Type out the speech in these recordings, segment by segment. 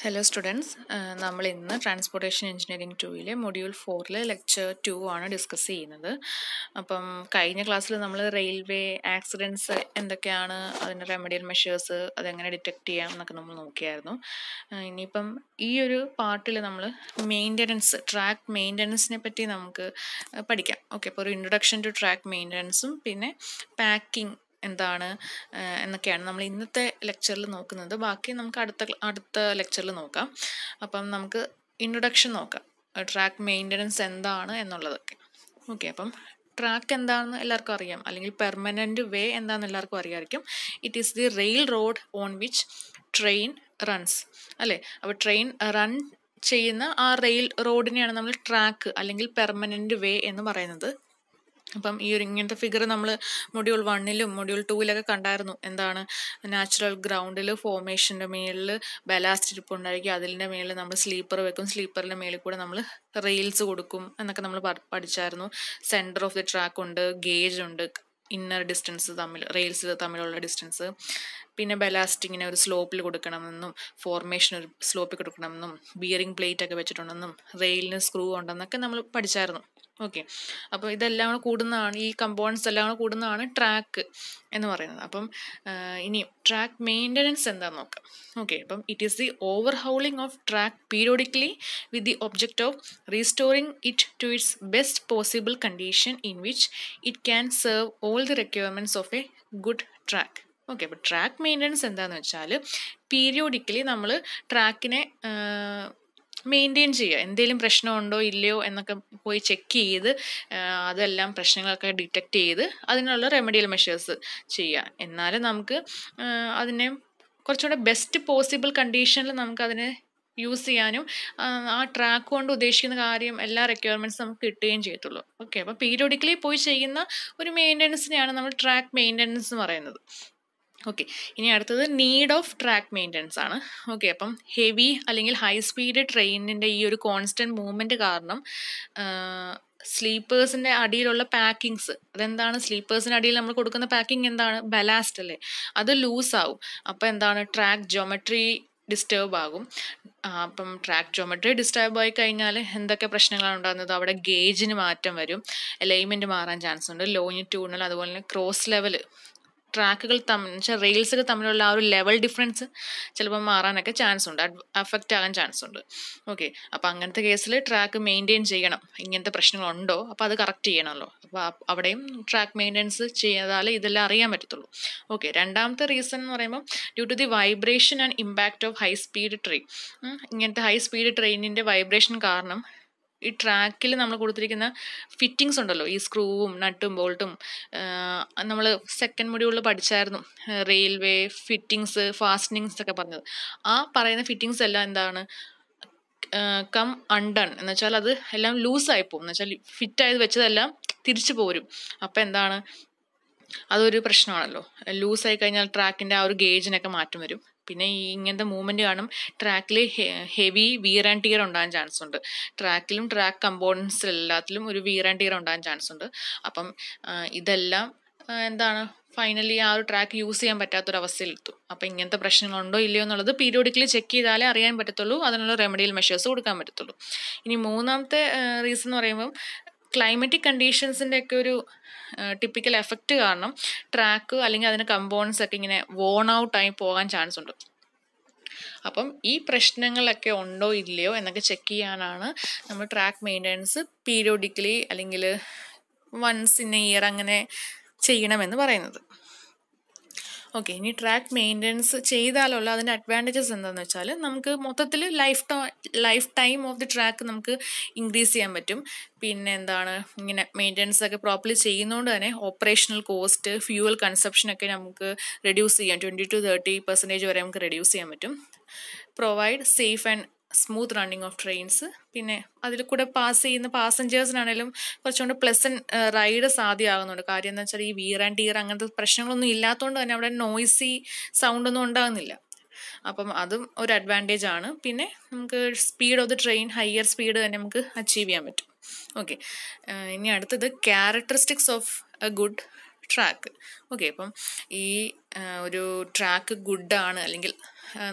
Hello students uh, നമ്മൾ ഇന്ന് transportation engineering ടൂവിലെ മൊഡ്യൂൾ ഫോറിലെ ലെക്ചർ ടു ആണ് ഡിസ്കസ് ചെയ്യുന്നത് അപ്പം കഴിഞ്ഞ ക്ലാസ്സിൽ നമ്മൾ റെയിൽവേ ആക്സിഡൻസ് എന്തൊക്കെയാണ് അതിൻ്റെ റെമഡിയൽ മെഷേഴ്സ് അതെങ്ങനെ ഡിറ്റക്ട് ചെയ്യാം എന്നൊക്കെ നമ്മൾ നോക്കിയായിരുന്നു uh, ഇനിയിപ്പം ഈ ഒരു പാർട്ടിൽ നമ്മൾ മെയിൻ്റനൻസ് ട്രാക്ക് മെയിൻ്റനൻസിനെ പറ്റി നമുക്ക് uh, പഠിക്കാം ഓക്കെ അപ്പോൾ ഒരു ഇൻട്രൊഡക്ഷൻ ടു ട്രാക്ക് മെയിൻ്റനൻസും പിന്നെ പാക്കിംഗ് എന്താണ് എന്നൊക്കെയാണ് നമ്മൾ ഇന്നത്തെ ലെക്ചറിൽ നോക്കുന്നത് ബാക്കി നമുക്ക് അടുത്ത അടുത്ത ലെക്ചറിൽ നോക്കാം അപ്പം നമുക്ക് ഇൻട്രൊഡക്ഷൻ നോക്കാം ട്രാക്ക് മെയിൻ്റനൻസ് എന്താണ് എന്നുള്ളതൊക്കെ ഓക്കെ അപ്പം ട്രാക്ക് എന്താണെന്ന് എല്ലാവർക്കും അറിയാം അല്ലെങ്കിൽ പെർമനൻറ്റ് വേ എന്താണെന്ന് എല്ലാവർക്കും അറിയാമായിരിക്കും it is the rail road on which train runs അല്ലേ അപ്പോൾ ട്രെയിൻ റൺ ചെയ്യുന്ന ആ റെയിൽ റോഡിനെയാണ് നമ്മൾ ട്രാക്ക് അല്ലെങ്കിൽ പെർമനൻറ്റ് വേ എന്ന് പറയുന്നത് അപ്പം ഈ ഒരു ഇങ്ങനത്തെ ഫിഗർ നമ്മൾ മൊഡ്യൂൾ വണ്ണിലും മൊഡ്യൂൾ ടൂവിലൊക്കെ കണ്ടായിരുന്നു എന്താണ് നാച്ചുറൽ ഗ്രൗണ്ടിൽ ഫോമേഷൻ്റെ മേളിൽ ബലാസ്റ്റ് ഉണ്ടായിരിക്കും അതിൻ്റെ മേളിൽ നമ്മൾ സ്ലീപ്പർ വെക്കും സ്ലീപ്പറിൻ്റെ മേളിൽ കൂടെ നമ്മൾ റെയിൽസ് കൊടുക്കും എന്നൊക്കെ നമ്മൾ പഠിച്ചായിരുന്നു സെൻറ്റർ ഓഫ് ദി ട്രാക്ക് ഉണ്ട് ഗേജ് ഉണ്ട് ഇന്നർ ഡിസ്റ്റൻസ് തമ്മിൽ റെയിൽസ് തമ്മിലുള്ള ഡിസ്റ്റൻസ് പിന്നെ ബലാസ്റ്റിങ്ങിനെ ഒരു സ്ലോപ്പിൽ കൊടുക്കണമെന്നും ഫോർമേഷൻ ഒരു സ്ലോപ്പിൽ കൊടുക്കണമെന്നും ബിയറിംഗ് പ്ലേറ്റ് ഒക്കെ വെച്ചിട്ടുണ്ടെന്നും റെയിലിന് സ്ക്രൂ ഉണ്ടെന്നൊക്കെ നമ്മൾ പഠിച്ചായിരുന്നു ഓക്കെ അപ്പോൾ ഇതെല്ലാം കൂടെ കൂടുന്നതാണ് ഈ കമ്പോണൻസ് എല്ലാം കൂടെ കൂടുന്നതാണ് ട്രാക്ക് എന്ന് പറയുന്നത് അപ്പം ഇനി ട്രാക്ക് മെയിൻ്റനൻസ് എന്താണെന്ന് നോക്കാം ഓക്കെ അപ്പം it is the overhauling of track periodically with the object of restoring it to its best possible condition in which it can serve all the requirements of a good track okay അപ്പോൾ track maintenance എന്താണെന്ന് വെച്ചാൽ periodically നമ്മൾ ട്രാക്കിനെ maintain ചെയ്യുക എന്തെങ്കിലും പ്രശ്നമുണ്ടോ ഇല്ലയോ എന്നൊക്കെ പോയി ചെക്ക് ചെയ്ത് അതെല്ലാം പ്രശ്നങ്ങളൊക്കെ ഡിറ്റക്റ്റ് ചെയ്ത് അതിനുള്ള റെമഡിയൽ മെഷേഴ്സ് ചെയ്യുക എന്നാലും നമുക്ക് അതിനെ കുറച്ചുകൂടെ ബെസ്റ്റ് പോസിബിൾ കണ്ടീഷനിൽ നമുക്കതിനെ യൂസ് ചെയ്യാനും ആ ട്രാക്ക് കൊണ്ട് ഉദ്ദേശിക്കുന്ന കാര്യം എല്ലാ റിക്വയർമെൻറ്റ്സ് നമുക്ക് കിട്ടുകയും ചെയ്യത്തുള്ളൂ ഓക്കെ അപ്പോൾ പീരിയോഡിക്കലി പോയി ചെയ്യുന്ന ഒരു മെയിൻ്റനൻസിനെയാണ് നമ്മൾ ട്രാക്ക് മെയിൻ്റനൻസ് എന്ന് പറയുന്നത് ഓക്കെ ഇനി അടുത്തത് നീഡ് ഓഫ് ട്രാക്ക് മെയിൻ്റനൻസ് ആണ് ഓക്കെ അപ്പം ഹെവി അല്ലെങ്കിൽ ഹൈ സ്പീഡ് ട്രെയിനിൻ്റെ ഈ ഒരു കോൺസ്റ്റൻറ്റ് മൂവ്മെൻറ്റ് കാരണം സ്ലീപ്പേഴ്സിൻ്റെ അടിയിലുള്ള പാക്കിങ്സ് അതെന്താണ് സ്ലീപ്പേഴ്സിൻ്റെ അടിയിൽ നമ്മൾ കൊടുക്കുന്ന പാക്കിങ് എന്താണ് ബലാസ്റ്റ് അല്ലേ അത് ലൂസാവും അപ്പോൾ എന്താണ് ട്രാക്ക് ജോമെട്രി ഡിസ്റ്റേബ് ആകും അപ്പം ട്രാക്ക് ജോമെട്രി ഡിസ്റ്റർബ് ആയി കഴിഞ്ഞാൽ എന്തൊക്കെ പ്രശ്നങ്ങളാണ് ഉണ്ടാകുന്നത് അവിടെ ഗേജിന് മാറ്റം വരും അലൈൻമെൻറ്റ് മാറാൻ ചാൻസ് ഉണ്ട് ലോയിന് ട്യൂണൽ അതുപോലെ തന്നെ ക്രോസ് ലെവൽ ട്രാക്കുകൾ തമ്മിൽ വെച്ചാൽ റെയിൽസുകൾ തമ്മിലുള്ള ആ ഒരു ലെവൽ ഡിഫറൻസ് ചിലപ്പോൾ മാറാനൊക്കെ ചാൻസ് ഉണ്ട് അഫക്റ്റ് ആകാൻ ചാൻസ് ഉണ്ട് ഓക്കെ അപ്പോൾ അങ്ങനത്തെ കേസിൽ ട്രാക്ക് മെയിൻറ്റെയിൻ ചെയ്യണം ഇങ്ങനത്തെ പ്രശ്നങ്ങളുണ്ടോ അപ്പോൾ അത് കറക്റ്റ് ചെയ്യണമല്ലോ അപ്പോൾ അവിടെയും ട്രാക്ക് മെയിൻ്റെനൻസ് ചെയ്താലേ ഇതെല്ലാം അറിയാൻ പറ്റത്തുള്ളൂ ഓക്കെ രണ്ടാമത്തെ റീസൺ എന്ന് പറയുമ്പോൾ due to the vibration and impact of high speed train ഇങ്ങനത്തെ ഹൈ സ്പീഡ് ട്രെയിനിൻ്റെ വൈബ്രേഷൻ കാരണം ഈ ട്രാക്കിൽ നമ്മൾ കൊടുത്തിരിക്കുന്ന ഫിറ്റിങ്സ് ഉണ്ടല്ലോ ഈ സ്ക്രൂവും നട്ടും ബോൾട്ടും നമ്മൾ സെക്കൻഡ് മൊഡ്യൂളിൽ പഠിച്ചായിരുന്നു റെയിൽവേ ഫിറ്റിങ്സ് ഫാസ്റ്റനിങ്സ് ഒക്കെ പറഞ്ഞത് ആ പറയുന്ന ഫിറ്റിങ്സ് എല്ലാം എന്താണ് കം അൺഡൺ എന്ന് വെച്ചാൽ അത് എല്ലാം ലൂസായി പോകും എന്ന് വെച്ചാൽ ഫിറ്റ് ആയത് വെച്ചതെല്ലാം തിരിച്ചു പോരും അപ്പം എന്താണ് അതൊരു പ്രശ്നമാണല്ലോ ലൂസായി കഴിഞ്ഞാൽ ട്രാക്കിൻ്റെ ആ ഒരു ഗേജിനൊക്കെ മാറ്റം വരും പിന്നെ ഈ ഇങ്ങനത്തെ മൂവ്മെൻറ്റ് കാണും ട്രാക്കിൽ ഹെവി വീർ ആൻഡ് ടീർ ഉണ്ടാകാൻ ചാൻസ് ഉണ്ട് ട്രാക്കിലും ട്രാക്ക് കമ്പോണൻസ് എല്ലാത്തിലും ഒരു വീർ ആൻഡ് ടീർ ഉണ്ടാകാൻ ചാൻസ് ഉണ്ട് അപ്പം ഇതെല്ലാം എന്താണ് ഫൈനലി ആ ഒരു ട്രാക്ക് യൂസ് ചെയ്യാൻ പറ്റാത്തൊരവസ്ഥയിലെത്തും അപ്പം ഇങ്ങനത്തെ പ്രശ്നങ്ങളുണ്ടോ ഇല്ലയോ എന്നുള്ളത് പീരിയോഡിക്കലി ചെക്ക് ചെയ്താലേ അറിയാൻ പറ്റത്തുള്ളൂ അതിനുള്ള റെമഡിയൽ മെഷേഴ്സ് കൊടുക്കാൻ പറ്റത്തുള്ളൂ ഇനി മൂന്നാമത്തെ റീസൺ എന്ന് പറയുമ്പം ക്ലൈമറ്റിക് കണ്ടീഷൻസിൻ്റെ ഒക്കെ ഒരു ടിപ്പിക്കൽ എഫക്റ്റ് കാരണം ട്രാക്ക് അല്ലെങ്കിൽ അതിൻ്റെ കമ്പോണൻസ് ഒക്കെ ഇങ്ങനെ വോൺ ഔട്ടായി പോകാൻ ചാൻസ് ഉണ്ട് അപ്പം ഈ പ്രശ്നങ്ങളൊക്കെ ഉണ്ടോ ഇല്ലയോ എന്നൊക്കെ ചെക്ക് ചെയ്യാനാണ് നമ്മൾ ട്രാക്ക് മെയിൻ്റനൻസ് പീരിയോഡിക്കലി അല്ലെങ്കിൽ വൺസ് ഇൻ എ ഇയർ അങ്ങനെ ചെയ്യണമെന്ന് പറയുന്നത് ഓക്കെ ഇനി ട്രാക്ക് മെയിൻ്റനൻസ് ചെയ്താലുള്ള അതിൻ്റെ അഡ്വാൻറ്റേജസ് എന്താണെന്ന് വെച്ചാൽ നമുക്ക് മൊത്തത്തിൽ life life time of the track നമുക്ക് ഇൻക്രീസ് ചെയ്യാൻ പറ്റും പിന്നെ എന്താണ് ഇങ്ങനെ മെയിൻ്റനൻസ് ഒക്കെ പ്രോപ്പർലി ചെയ്യുന്നതുകൊണ്ട് തന്നെ ഓപ്പറേഷണൽ കോസ്റ്റ് ഫ്യൂവൽ കൺസപ്ഷനൊക്കെ നമുക്ക് റെഡ്യൂസ് ചെയ്യാം ട്വൻറ്റി ടു തേർട്ടി പെർസെൻറ്റേജ് വരെ നമുക്ക് റെഡ്യൂസ് ചെയ്യാൻ പറ്റും provide safe and smooth running of trains പിന്നെ അതിൽ കൂടെ പാസ് ചെയ്യുന്ന പാസഞ്ചേഴ്സിനാണേലും കുറച്ചുകൊണ്ട് പ്ലസൻറ്റ് റൈഡ് സാധ്യമാകുന്നുണ്ട് കാര്യം എന്ന് വെച്ചാൽ ഈ വീർ ആൻഡ് ടീർ അങ്ങനത്തെ പ്രശ്നങ്ങളൊന്നും ഇല്ലാത്തതുകൊണ്ട് തന്നെ അവിടെ നോയ്സി ഒന്നും ഉണ്ടാകുന്നില്ല അപ്പം അതും ഒരു അഡ്വാൻറ്റേജ് ആണ് പിന്നെ നമുക്ക് speed of the train higher speed തന്നെ നമുക്ക് അച്ചീവ് ചെയ്യാൻ പറ്റും ഓക്കെ ഇനി അടുത്തത് characteristics of a good track okay അപ്പം ഈ ഒരു ട്രാക്ക് ഗുഡാണ് അല്ലെങ്കിൽ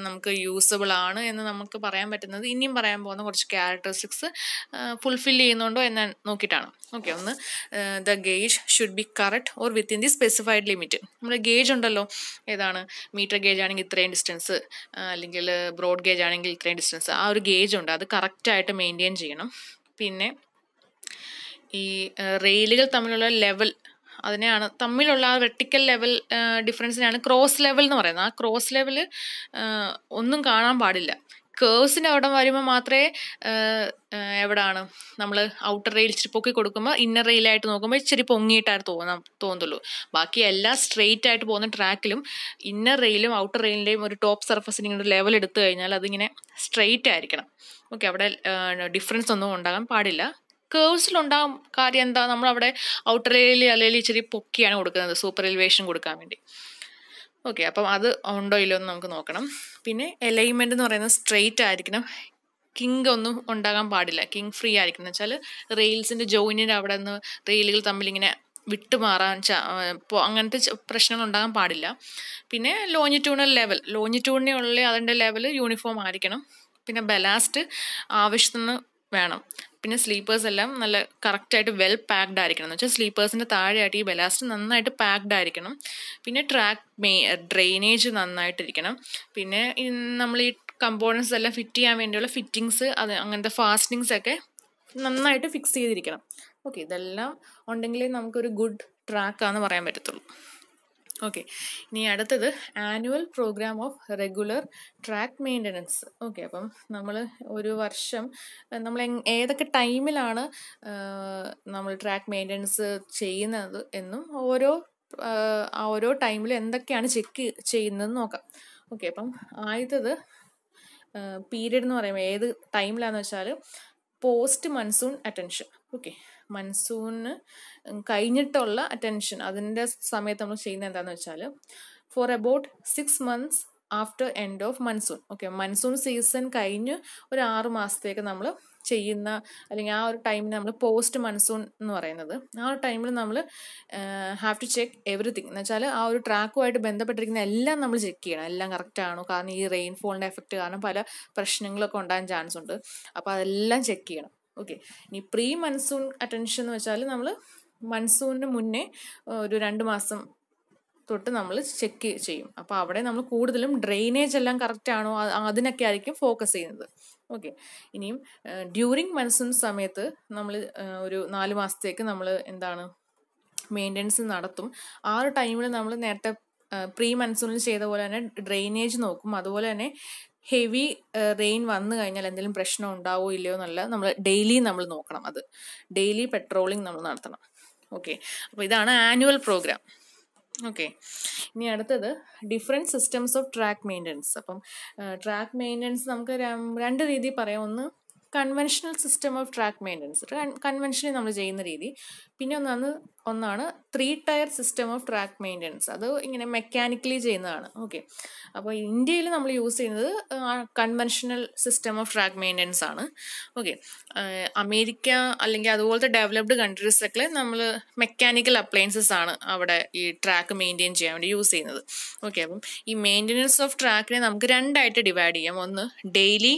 നമുക്ക് യൂസബിൾ ആണ് എന്ന് നമുക്ക് പറയാൻ പറ്റുന്നത് ഇനിയും പറയാൻ പോകുന്ന കുറച്ച് ക്യാരക്ടറിസ്റ്റിക്സ് ഫുൾഫിൽ ചെയ്യുന്നുണ്ടോ എന്ന് നോക്കിയിട്ടാണ് ഓക്കെ ഒന്ന് the gauge should be correct or within the specified limit നമ്മുടെ ഗേജ് ഉണ്ടല്ലോ ഏതാണ് മീറ്റർ ഗേജ് ആണെങ്കിൽ ഇത്രയും ഡിസ്റ്റൻസ് അല്ലെങ്കിൽ ബ്രോഡ് ഗേജ് ആണെങ്കിൽ ഇത്രയും ഡിസ്റ്റൻസ് ആ ഒരു ഗേജ് ഉണ്ട് അത് കറക്റ്റായിട്ട് മെയിൻറ്റെയിൻ ചെയ്യണം പിന്നെ ഈ റെയിലുകൾ തമ്മിലുള്ള ലെവൽ അതിനെയാണ് തമ്മിലുള്ള ആ വെർട്ടിക്കൽ ലെവൽ ഡിഫറൻസിനെയാണ് ക്രോസ് ലെവൽ എന്ന് പറയുന്നത് ആ ക്രോസ് ലെവൽ ഒന്നും കാണാൻ പാടില്ല കേഴ്സിൻ്റെ അവിടെ വരുമ്പോൾ മാത്രമേ എവിടാണ് നമ്മൾ ഔട്ടർ റെയിൽ ഇച്ചിരി പൊക്കി കൊടുക്കുമ്പോൾ ഇന്നർ റെയിലായിട്ട് നോക്കുമ്പോൾ ഇച്ചിരി പൊങ്ങിയിട്ടായിട്ട് തോന്നാം തോന്നുള്ളൂ ബാക്കി എല്ലാ സ്ട്രെയിറ്റ് ആയിട്ട് പോകുന്ന ട്രാക്കിലും ഇന്നർ റെയിലും ഔട്ടർ റെയിലിൻ്റെയും ഒരു ടോപ്പ് സർഫസിന് ഇങ്ങനെ ലെവൽ എടുത്തു കഴിഞ്ഞാൽ അതിങ്ങനെ സ്ട്രെയിറ്റ് ആയിരിക്കണം ഓക്കെ അവിടെ ഡിഫറൻസ് ഒന്നും ഉണ്ടാകാൻ പാടില്ല കേഴ്സിലുണ്ടാകും കാര്യം എന്താ നമ്മൾ അവിടെ ഔട്ടർ ഏരിയയിൽ അല്ലെങ്കിൽ ഇച്ചിരി പൊക്കിയാണ് കൊടുക്കുന്നത് സൂപ്പർ എലിവേഷൻ കൊടുക്കാൻ വേണ്ടി ഓക്കെ അപ്പം അത് ഉണ്ടോ ഇല്ലയോ എന്ന് നമുക്ക് നോക്കണം പിന്നെ എലൈൻമെൻ്റ് എന്ന് പറയുന്നത് സ്ട്രെയിറ്റ് ആയിരിക്കണം കിങ് ഒന്നും ഉണ്ടാകാൻ പാടില്ല കിങ് ഫ്രീ ആയിരിക്കണം എന്ന് വെച്ചാൽ റെയിൽസിൻ്റെ ജോയിനിൻ്റെ അവിടെ നിന്ന് റെയിലുകൾ തമ്മിൽ ഇങ്ങനെ വിട്ടുമാറാൻ അങ്ങനത്തെ പ്രശ്നങ്ങൾ ഉണ്ടാകാൻ പാടില്ല പിന്നെ ലോഞ്ചിറ്റ്യൂണൽ ലെവൽ ലോഞ്ചിറ്റ്യൂണിനുള്ള അതിൻ്റെ ലെവൽ യൂണിഫോം ആയിരിക്കണം പിന്നെ ബലാസ്റ്റ് ആവശ്യത്തിന് വേണം പിന്നെ സ്ലീപ്പേഴ്സ് എല്ലാം നല്ല കറക്റ്റായിട്ട് വെൽ പാക്ഡ് ആയിരിക്കണം എന്ന് വെച്ചാൽ സ്ലീപ്പേഴ്സിൻ്റെ താഴെയായിട്ട് ഈ ബെലാസ്റ്റ് നന്നായിട്ട് പാക്ഡ് ആയിരിക്കണം പിന്നെ ട്രാക്ക് മേ ഡ്രെയിനേജ് നന്നായിട്ടിരിക്കണം പിന്നെ നമ്മൾ ഈ കമ്പോണൻസ് എല്ലാം ഫിറ്റ് ചെയ്യാൻ വേണ്ടിയുള്ള ഫിറ്റിങ്സ് അത് അങ്ങനത്തെ ഫാസ്റ്റിങ്സ് ഒക്കെ നന്നായിട്ട് ഫിക്സ് ചെയ്തിരിക്കണം ഓക്കെ ഇതെല്ലാം ഉണ്ടെങ്കിലേ നമുക്കൊരു ഗുഡ് ട്രാക്കാന്ന് പറയാൻ പറ്റത്തുള്ളൂ ഓക്കെ ഇനി അടുത്തത് annual programme of regular track maintenance okay അപ്പം നമ്മൾ ഒരു വർഷം നമ്മൾ ഏതൊക്കെ ടൈമിലാണ് നമ്മൾ ട്രാക്ക് മെയിൻ്റനൻസ് ചെയ്യുന്നത് എന്നും ഓരോ ഓരോ ടൈമിൽ എന്തൊക്കെയാണ് ചെക്ക് ചെയ്യുന്നതെന്ന് നോക്കാം ഓക്കെ അപ്പം ആദ്യത്തത് പീരീഡ് എന്ന് പറയുമ്പോൾ ഏത് ടൈമിലാണെന്ന് വെച്ചാൽ പോസ്റ്റ് മൺസൂൺ അറ്റൻഷൻ ഓക്കെ മൺസൂണിന് കഴിഞ്ഞിട്ടുള്ള അറ്റൻഷൻ അതിൻ്റെ സമയത്ത് നമ്മൾ ചെയ്യുന്നത് എന്താണെന്ന് വെച്ചാൽ for about six months after end of monsoon okay monsoon season കഴിഞ്ഞ് ഒരു ആറ് മാസത്തേക്ക് നമ്മൾ ചെയ്യുന്ന അല്ലെങ്കിൽ ആ ഒരു ടൈമിൽ നമ്മൾ പോസ്റ്റ് മൺസൂൺ എന്ന് പറയുന്നത് ആ ഒരു ടൈമിൽ നമ്മൾ ഹാവ് ടു ചെക്ക് എവറിത്തിങ് എന്ന് വെച്ചാൽ ആ ഒരു ട്രാക്കുമായിട്ട് ബന്ധപ്പെട്ടിരിക്കുന്ന എല്ലാം നമ്മൾ ചെക്ക് ചെയ്യണം എല്ലാം കറക്റ്റ് ആണോ കാരണം ഈ റെയിൻഫോളിൻ്റെ എഫക്റ്റ് കാരണം പല പ്രശ്നങ്ങളൊക്കെ ഉണ്ടാകാൻ ചാൻസ് ഉണ്ട് അപ്പോൾ അതെല്ലാം ചെക്ക് ചെയ്യണം ഓക്കെ ഇനി പ്രീ മൺസൂൺ അറ്റൻഷൻ എന്ന് വെച്ചാൽ നമ്മൾ മൺസൂണിന് മുന്നേ ഒരു രണ്ട് മാസം തൊട്ട് നമ്മൾ ചെക്ക് ചെയ്യും അപ്പോൾ അവിടെ നമ്മൾ കൂടുതലും ഡ്രെയിനേജ് എല്ലാം കറക്റ്റാണോ ആണോ അതിനൊക്കെ ആയിരിക്കും ഫോക്കസ് ചെയ്യുന്നത് ഓക്കെ ഇനിയും ഡ്യൂറിങ് മൺസൂൺ സമയത്ത് നമ്മൾ ഒരു നാല് മാസത്തേക്ക് നമ്മൾ എന്താണ് മെയിൻ്റനൻസ് നടത്തും ആ ഒരു ടൈമിൽ നമ്മൾ നേരത്തെ പ്രീ മൺസൂണിൽ ചെയ്ത പോലെ തന്നെ ഡ്രെയിനേജ് നോക്കും അതുപോലെ തന്നെ ഹെവി റെയിൻ വന്നു കഴിഞ്ഞാൽ എന്തെങ്കിലും പ്രശ്നം ഉണ്ടാവോ ഇല്ലയോ എന്നല്ല നമ്മൾ ഡെയിലി നമ്മൾ നോക്കണം അത് ഡെയിലി പെട്രോളിങ് നമ്മൾ നടത്തണം ഓക്കെ അപ്പോൾ ഇതാണ് ആനുവൽ പ്രോഗ്രാം ഓക്കെ ഇനി അടുത്തത് different systems of track maintenance അപ്പം ട്രാക്ക് മെയിൻ്റനൻസ് നമുക്ക് രണ്ട് രീതിയിൽ പറയാം ഒന്ന് conventional system of track maintenance കൺവെൻഷനിൽ നമ്മൾ ചെയ്യുന്ന രീതി പിന്നെ ഒന്നാണ് ഒന്നാണ് three tier system of track maintenance അത് ഇങ്ങനെ മെക്കാനിക്കലി ചെയ്യുന്നതാണ് ഓക്കെ അപ്പോൾ ഇന്ത്യയിൽ നമ്മൾ യൂസ് ചെയ്യുന്നത് conventional system of track maintenance ആണ് ഓക്കെ അമേരിക്ക അല്ലെങ്കിൽ അതുപോലത്തെ ഡെവലപ്ഡ് കൺട്രീസൊക്കെ നമ്മൾ മെക്കാനിക്കൽ അപ്ലയൻസസ് ആണ് അവിടെ ഈ ട്രാക്ക് മെയിൻറ്റെയിൻ ചെയ്യാൻ വേണ്ടി യൂസ് ചെയ്യുന്നത് ഓക്കെ അപ്പം ഈ മെയിൻ്റനൻസ് ഓഫ് ട്രാക്കിനെ നമുക്ക് രണ്ടായിട്ട് ഡിവൈഡ് ചെയ്യാം ഒന്ന് ഡെയിലി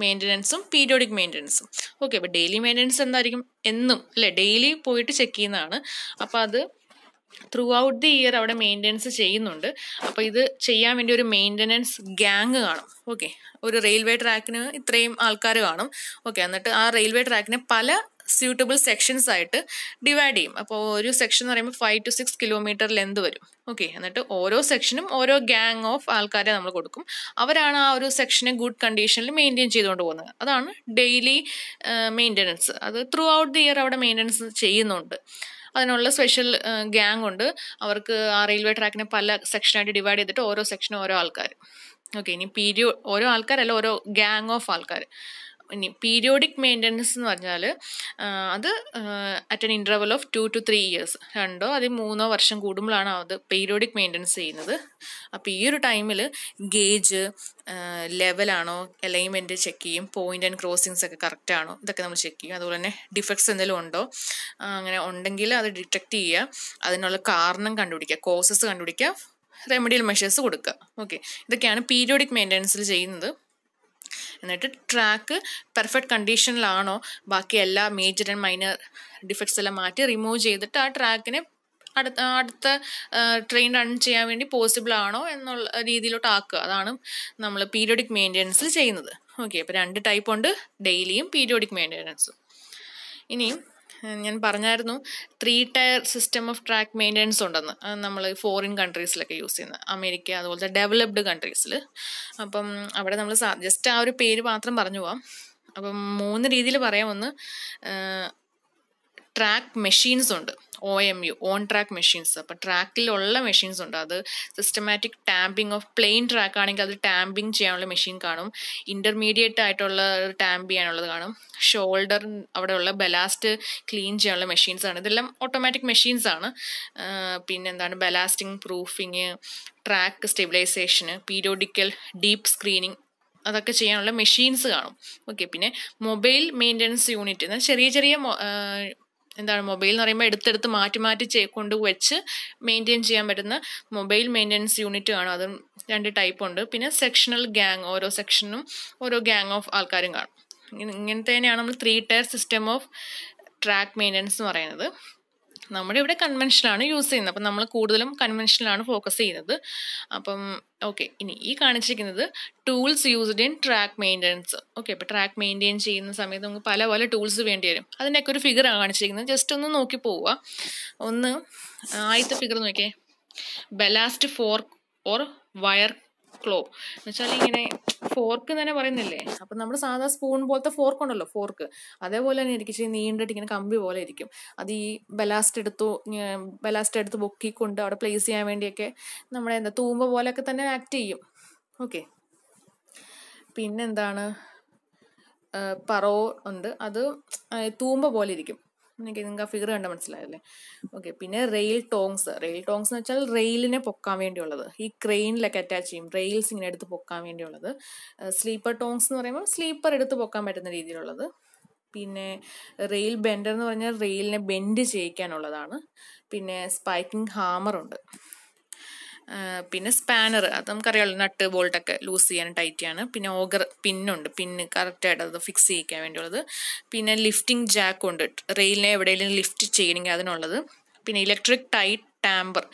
മെയിൻ്റനൻസും പീരിയോഡിക് മെയിൻ്റനൻസും ഓക്കെ അപ്പോൾ ഡെയിലി മെയിൻ്റനൻസ് എന്തായിരിക്കും എന്നും അല്ലേ ഡെയിലി പോയിട്ട് ചെക്ക് ചെയ്യുന്നതാണ് അപ്പോൾ അത് ത്രൂ ഔട്ട് ദി ഇയർ അവിടെ മെയിൻ്റനൻസ് ചെയ്യുന്നുണ്ട് അപ്പോൾ ഇത് ചെയ്യാൻ വേണ്ടി ഒരു മെയിൻ്റനൻസ് ഗ്യാങ് കാണും ഓക്കെ ഒരു റെയിൽവേ ട്രാക്കിന് ഇത്രയും ആൾക്കാർ കാണും ഓക്കെ എന്നിട്ട് ആ റെയിൽവേ ട്രാക്കിനെ പല സ്യൂട്ടബിൾ സെക്ഷൻസ് ആയിട്ട് ഡിവൈഡ് ചെയ്യും അപ്പോൾ ഒരു സെക്ഷൻ എന്ന് പറയുമ്പോൾ five to six kilometre length വരും ഓക്കെ എന്നിട്ട് ഓരോ സെക്ഷനും ഓരോ ഗാങ് ഓഫ് ആൾക്കാരെ നമ്മൾ കൊടുക്കും അവരാണ് ആ ഒരു സെക്ഷനെ ഗുഡ് കണ്ടീഷനിൽ മെയിൻറ്റെയിൻ ചെയ്തുകൊണ്ട് പോകുന്നത് അതാണ് ഡെയിലി മെയിൻ്റനൻസ് അത് ത്രൂ ഔട്ട് ദി ഇയർ അവിടെ മെയിൻ്റനൻസ് ചെയ്യുന്നുണ്ട് അതിനുള്ള സ്പെഷ്യൽ ഗ്യാങ് ഉണ്ട് അവർക്ക് ആ റെയിൽവേ ട്രാക്കിനെ പല സെക്ഷനായിട്ട് ഡിവൈഡ് ചെയ്തിട്ട് ഓരോ സെക്ഷനും ഓരോ ആൾക്കാർ ഓക്കെ ഇനി പീരിയോ ഓരോ ആൾക്കാരല്ല ഓരോ ഗ്യാങ് ഓഫ് ആൾക്കാർ ഇനി പീരിയോഡിക് മെയിൻ്റനൻസ് എന്ന് പറഞ്ഞാൽ അത് at an interval of two to three years രണ്ടോ അതിൽ മൂന്നോ വർഷം കൂടുമ്പോഴാണ് അത് പീരിയോഡിക് മെയിൻ്റനൻസ് ചെയ്യുന്നത് അപ്പോൾ ഈ ഒരു ടൈമിൽ ഗേജ് ലെവലാണോ അലൈൻമെൻറ്റ് ചെക്ക് ചെയ്യും പോയിൻ്റ് ആൻഡ് ക്രോസിങ്സ് ഒക്കെ കറക്റ്റ് ആണോ ഇതൊക്കെ നമ്മൾ ചെക്ക് ചെയ്യും അതുപോലെ തന്നെ ഡിഫക്ട്സ് എന്തെങ്കിലും ഉണ്ടോ അങ്ങനെ ഉണ്ടെങ്കിൽ അത് ഡിറ്റക്റ്റ് ചെയ്യുക അതിനുള്ള കാരണം കണ്ടുപിടിക്കുക കോസസ് കണ്ടുപിടിക്കുക റെമഡിയൽ മെഷേഴ്സ് കൊടുക്കുക ഓക്കെ ഇതൊക്കെയാണ് പീരിയോഡിക് മെയിൻ്റനൻസിൽ ചെയ്യുന്നത് എന്നിട്ട് ട്രാക്ക് പെർഫെക്റ്റ് കണ്ടീഷനിലാണോ ബാക്കി എല്ലാ മേജർ ആൻഡ് മൈനർ ഡിഫക്ട്സ് എല്ലാം മാറ്റി റിമൂവ് ചെയ്തിട്ട് ആ ട്രാക്കിനെ അടുത്ത അടുത്ത ട്രെയിൻ റൺ ചെയ്യാൻ വേണ്ടി പോസിബിൾ ആണോ എന്നുള്ള രീതിയിലോട്ട് ആക്കുക അതാണ് നമ്മൾ പീരിയോഡിക് മെയിൻ്റെനൻസിൽ ചെയ്യുന്നത് ഓക്കെ അപ്പോൾ രണ്ട് ടൈപ്പ് ഉണ്ട് ഡെയിലിയും പീരിയോഡിക് മെയിൻ്റെനൻസും ഇനിയും ഞാൻ പറഞ്ഞായിരുന്നു three tier system of track maintenance ഉണ്ടെന്ന് നമ്മൾ ഫോറിൻ കൺട്രീസിലൊക്കെ യൂസ് ചെയ്യുന്നത് അമേരിക്ക അതുപോലത്തെ ഡെവലപ്ഡ് കൺട്രീസിൽ അപ്പം അവിടെ നമ്മൾ ജസ്റ്റ് ആ ഒരു പേര് മാത്രം പറഞ്ഞു പോവാം അപ്പം മൂന്ന് രീതിയിൽ പറയാം ഒന്ന് ട്രാക്ക് മെഷീൻസ് ഉണ്ട് O M U on track machines അപ്പം ട്രാക്കിലുള്ള മെഷീൻസ് ഉണ്ട് അത് systematic tamping of plain track ആണെങ്കിൽ അത് ടാമ്പിംഗ് ചെയ്യാനുള്ള മെഷീൻ കാണും ഇൻ്റർമീഡിയറ്റ് ആയിട്ടുള്ള ടാമ്പ് ചെയ്യാനുള്ളത് കാണും ഷോൾഡർ അവിടെയുള്ള ബലാസ്റ്റ് ക്ലീൻ ചെയ്യാനുള്ള മെഷീൻസ് ആണ് ഇതെല്ലാം ഓട്ടോമാറ്റിക് മെഷീൻസ് ആണ് പിന്നെ എന്താണ് ബലാസ്റ്റിംഗ് പ്രൂഫിങ് ട്രാക്ക് സ്റ്റെബിലൈസേഷന് പീരിയോഡിക്കൽ ഡീപ്പ് സ്ക്രീനിങ് അതൊക്കെ ചെയ്യാനുള്ള മെഷീൻസ് കാണും ഓക്കെ പിന്നെ മൊബൈൽ മെയിൻ്റനൻസ് യൂണിറ്റ് എന്നാൽ ചെറിയ ചെറിയ എന്താണ് മൊബൈൽ എന്ന് പറയുമ്പോൾ എടുത്തെടുത്ത് മാറ്റി മാറ്റി കൊണ്ട് വെച്ച് മെയിൻറ്റെയിൻ ചെയ്യാൻ പറ്റുന്ന മൊബൈൽ മെയിൻ്റെനൻസ് യൂണിറ്റ് കാണും അതും രണ്ട് ടൈപ്പ് ഉണ്ട് പിന്നെ സെക്ഷണൽ ഗ്യാങ് ഓരോ സെക്ഷനും ഓരോ ഗ്യാങ് ഓഫ് ആൾക്കാരും കാണും ഇങ്ങനത്തെ തന്നെയാണ് നമ്മൾ three tier system of track maintenance എന്ന് പറയുന്നത് നമ്മുടെ ഇവിടെ കൺവെൻഷനാണ് യൂസ് ചെയ്യുന്നത് അപ്പം നമ്മൾ കൂടുതലും കൺവെൻഷനിലാണ് ഫോക്കസ് ചെയ്യുന്നത് അപ്പം ഓക്കെ ഇനി ഈ കാണിച്ചിരിക്കുന്നത് tools used in track maintenance okay അപ്പോൾ ട്രാക്ക് മെയിൻറ്റെയിൻ ചെയ്യുന്ന സമയത്ത് നമുക്ക് പല പല ടൂൾസ് വേണ്ടി വരും അതിൻ്റെയൊക്കെ ഒരു ആണ് കാണിച്ചിരിക്കുന്നത് ജസ്റ്റ് ഒന്ന് നോക്കി പോവുക ഒന്ന് ആദ്യത്തെ ഫിഗർ നോക്കിയേ ballast for or wire claw എന്നുവെച്ചാൽ ഇങ്ങനെ ഫോർക്ക് എന്ന് തന്നെ പറയുന്നില്ലേ അപ്പം നമ്മൾ സാധാ സ്പൂൺ പോലത്തെ ഫോർക്ക് ഉണ്ടല്ലോ ഫോർക്ക് അതേപോലെ തന്നെ ഇരിക്കും ഇച്ചിരി നീണ്ടിട്ട് ഇങ്ങനെ കമ്പി പോലെ ഇരിക്കും അത് ഈ ബലാസ്റ്റ് എടുത്തു ബലാസ്റ്റ് എടുത്ത് പൊക്കിക്കൊണ്ട് അവിടെ പ്ലേസ് ചെയ്യാൻ വേണ്ടിയൊക്കെ നമ്മുടെ എന്താ തൂമ്പ പോലെയൊക്കെ തന്നെ ആക്ട് ചെയ്യും ഓക്കെ പിന്നെന്താണ് പറോ ഉണ്ട് അത് തൂമ്പ പോലെ ഇരിക്കും എനിക്ക് നിങ്ങൾക്ക് ആ ഫിഗർ കണ്ട മനസ്സിലായല്ലേ ഓക്കെ പിന്നെ റെയിൽ ടോങ്സ് റെയിൽ ടോങ്സ് എന്ന് വെച്ചാൽ റെയിലിനെ പൊക്കാൻ വേണ്ടിയുള്ളത് ഈ ക്രെയിനിലൊക്കെ അറ്റാച്ച് ചെയ്യും റെയിൽസ് ഇങ്ങനെ എടുത്ത് പൊക്കാൻ വേണ്ടിയുള്ളത് സ്ലീപ്പർ ടോങ്സ് എന്ന് പറയുമ്പോൾ സ്ലീപ്പർ എടുത്ത് പൊക്കാൻ പറ്റുന്ന രീതിയിലുള്ളത് പിന്നെ റെയിൽ ബെൻഡർ എന്ന് പറഞ്ഞാൽ റെയിലിനെ ബെൻഡ് ചെയ്യിക്കാനുള്ളതാണ് പിന്നെ സ്പൈക്കിംഗ് ഹാമർ ഉണ്ട് പിന്നെ സ്പാനർ അത് നമുക്കറിയാമല്ലോ നട്ട് ബോൾട്ടൊക്കെ ലൂസ് ചെയ്യാൻ ടൈറ്റ് ആണ് പിന്നെ ഓഗർ പിന്നുണ്ട് പിന്ന് കറക്റ്റായിട്ട് അത് ഫിക്സ് ചെയ്യിക്കാൻ വേണ്ടിയുള്ളത് പിന്നെ ലിഫ്റ്റിംഗ് ജാക്ക് ഉണ്ട് റെയിലിനെ എവിടെയെങ്കിലും ലിഫ്റ്റ് ചെയ്യണമെങ്കിൽ അതിനുള്ളത് പിന്നെ ഇലക്ട്രിക് ടൈറ്റ് ടാമ്പർ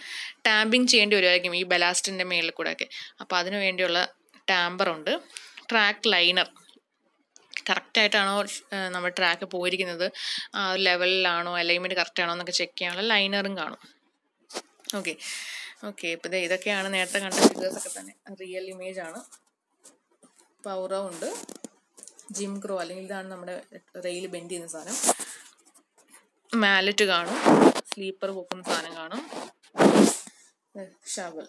ടാമ്പിങ് ചെയ്യേണ്ടി വരുമായിരിക്കും ഈ ബലാസ്റ്റിൻ്റെ മേളിൽ കൂടെയൊക്കെ അപ്പോൾ അതിന് വേണ്ടിയുള്ള ടാമ്പറുണ്ട് ട്രാക്ക് ലൈനർ കറക്റ്റായിട്ടാണോ നമ്മുടെ ട്രാക്ക് പോയിരിക്കുന്നത് ആ ലെവലിലാണോ അലൈൻമെൻറ്റ് കറക്റ്റാണോ എന്നൊക്കെ ചെക്ക് ചെയ്യാനുള്ള ലൈനറും കാണും ഓക്കെ ഓക്കെ ഇപ്പം ഇതേ ഇതൊക്കെയാണ് നേരത്തെ കണ്ട ഫിഗേഴ്സൊക്കെ തന്നെ റിയൽ ഇമേജ് ആണ് പൗറോ ഉണ്ട് ജിം ക്രോ അല്ലെങ്കിൽ ഇതാണ് നമ്മുടെ റെയിൽ ബെൻഡ് ചെയ്യുന്ന സാധനം മാലറ്റ് കാണും സ്ലീപ്പർ പൊക്കുന്ന സാധനം കാണും ഷവൽ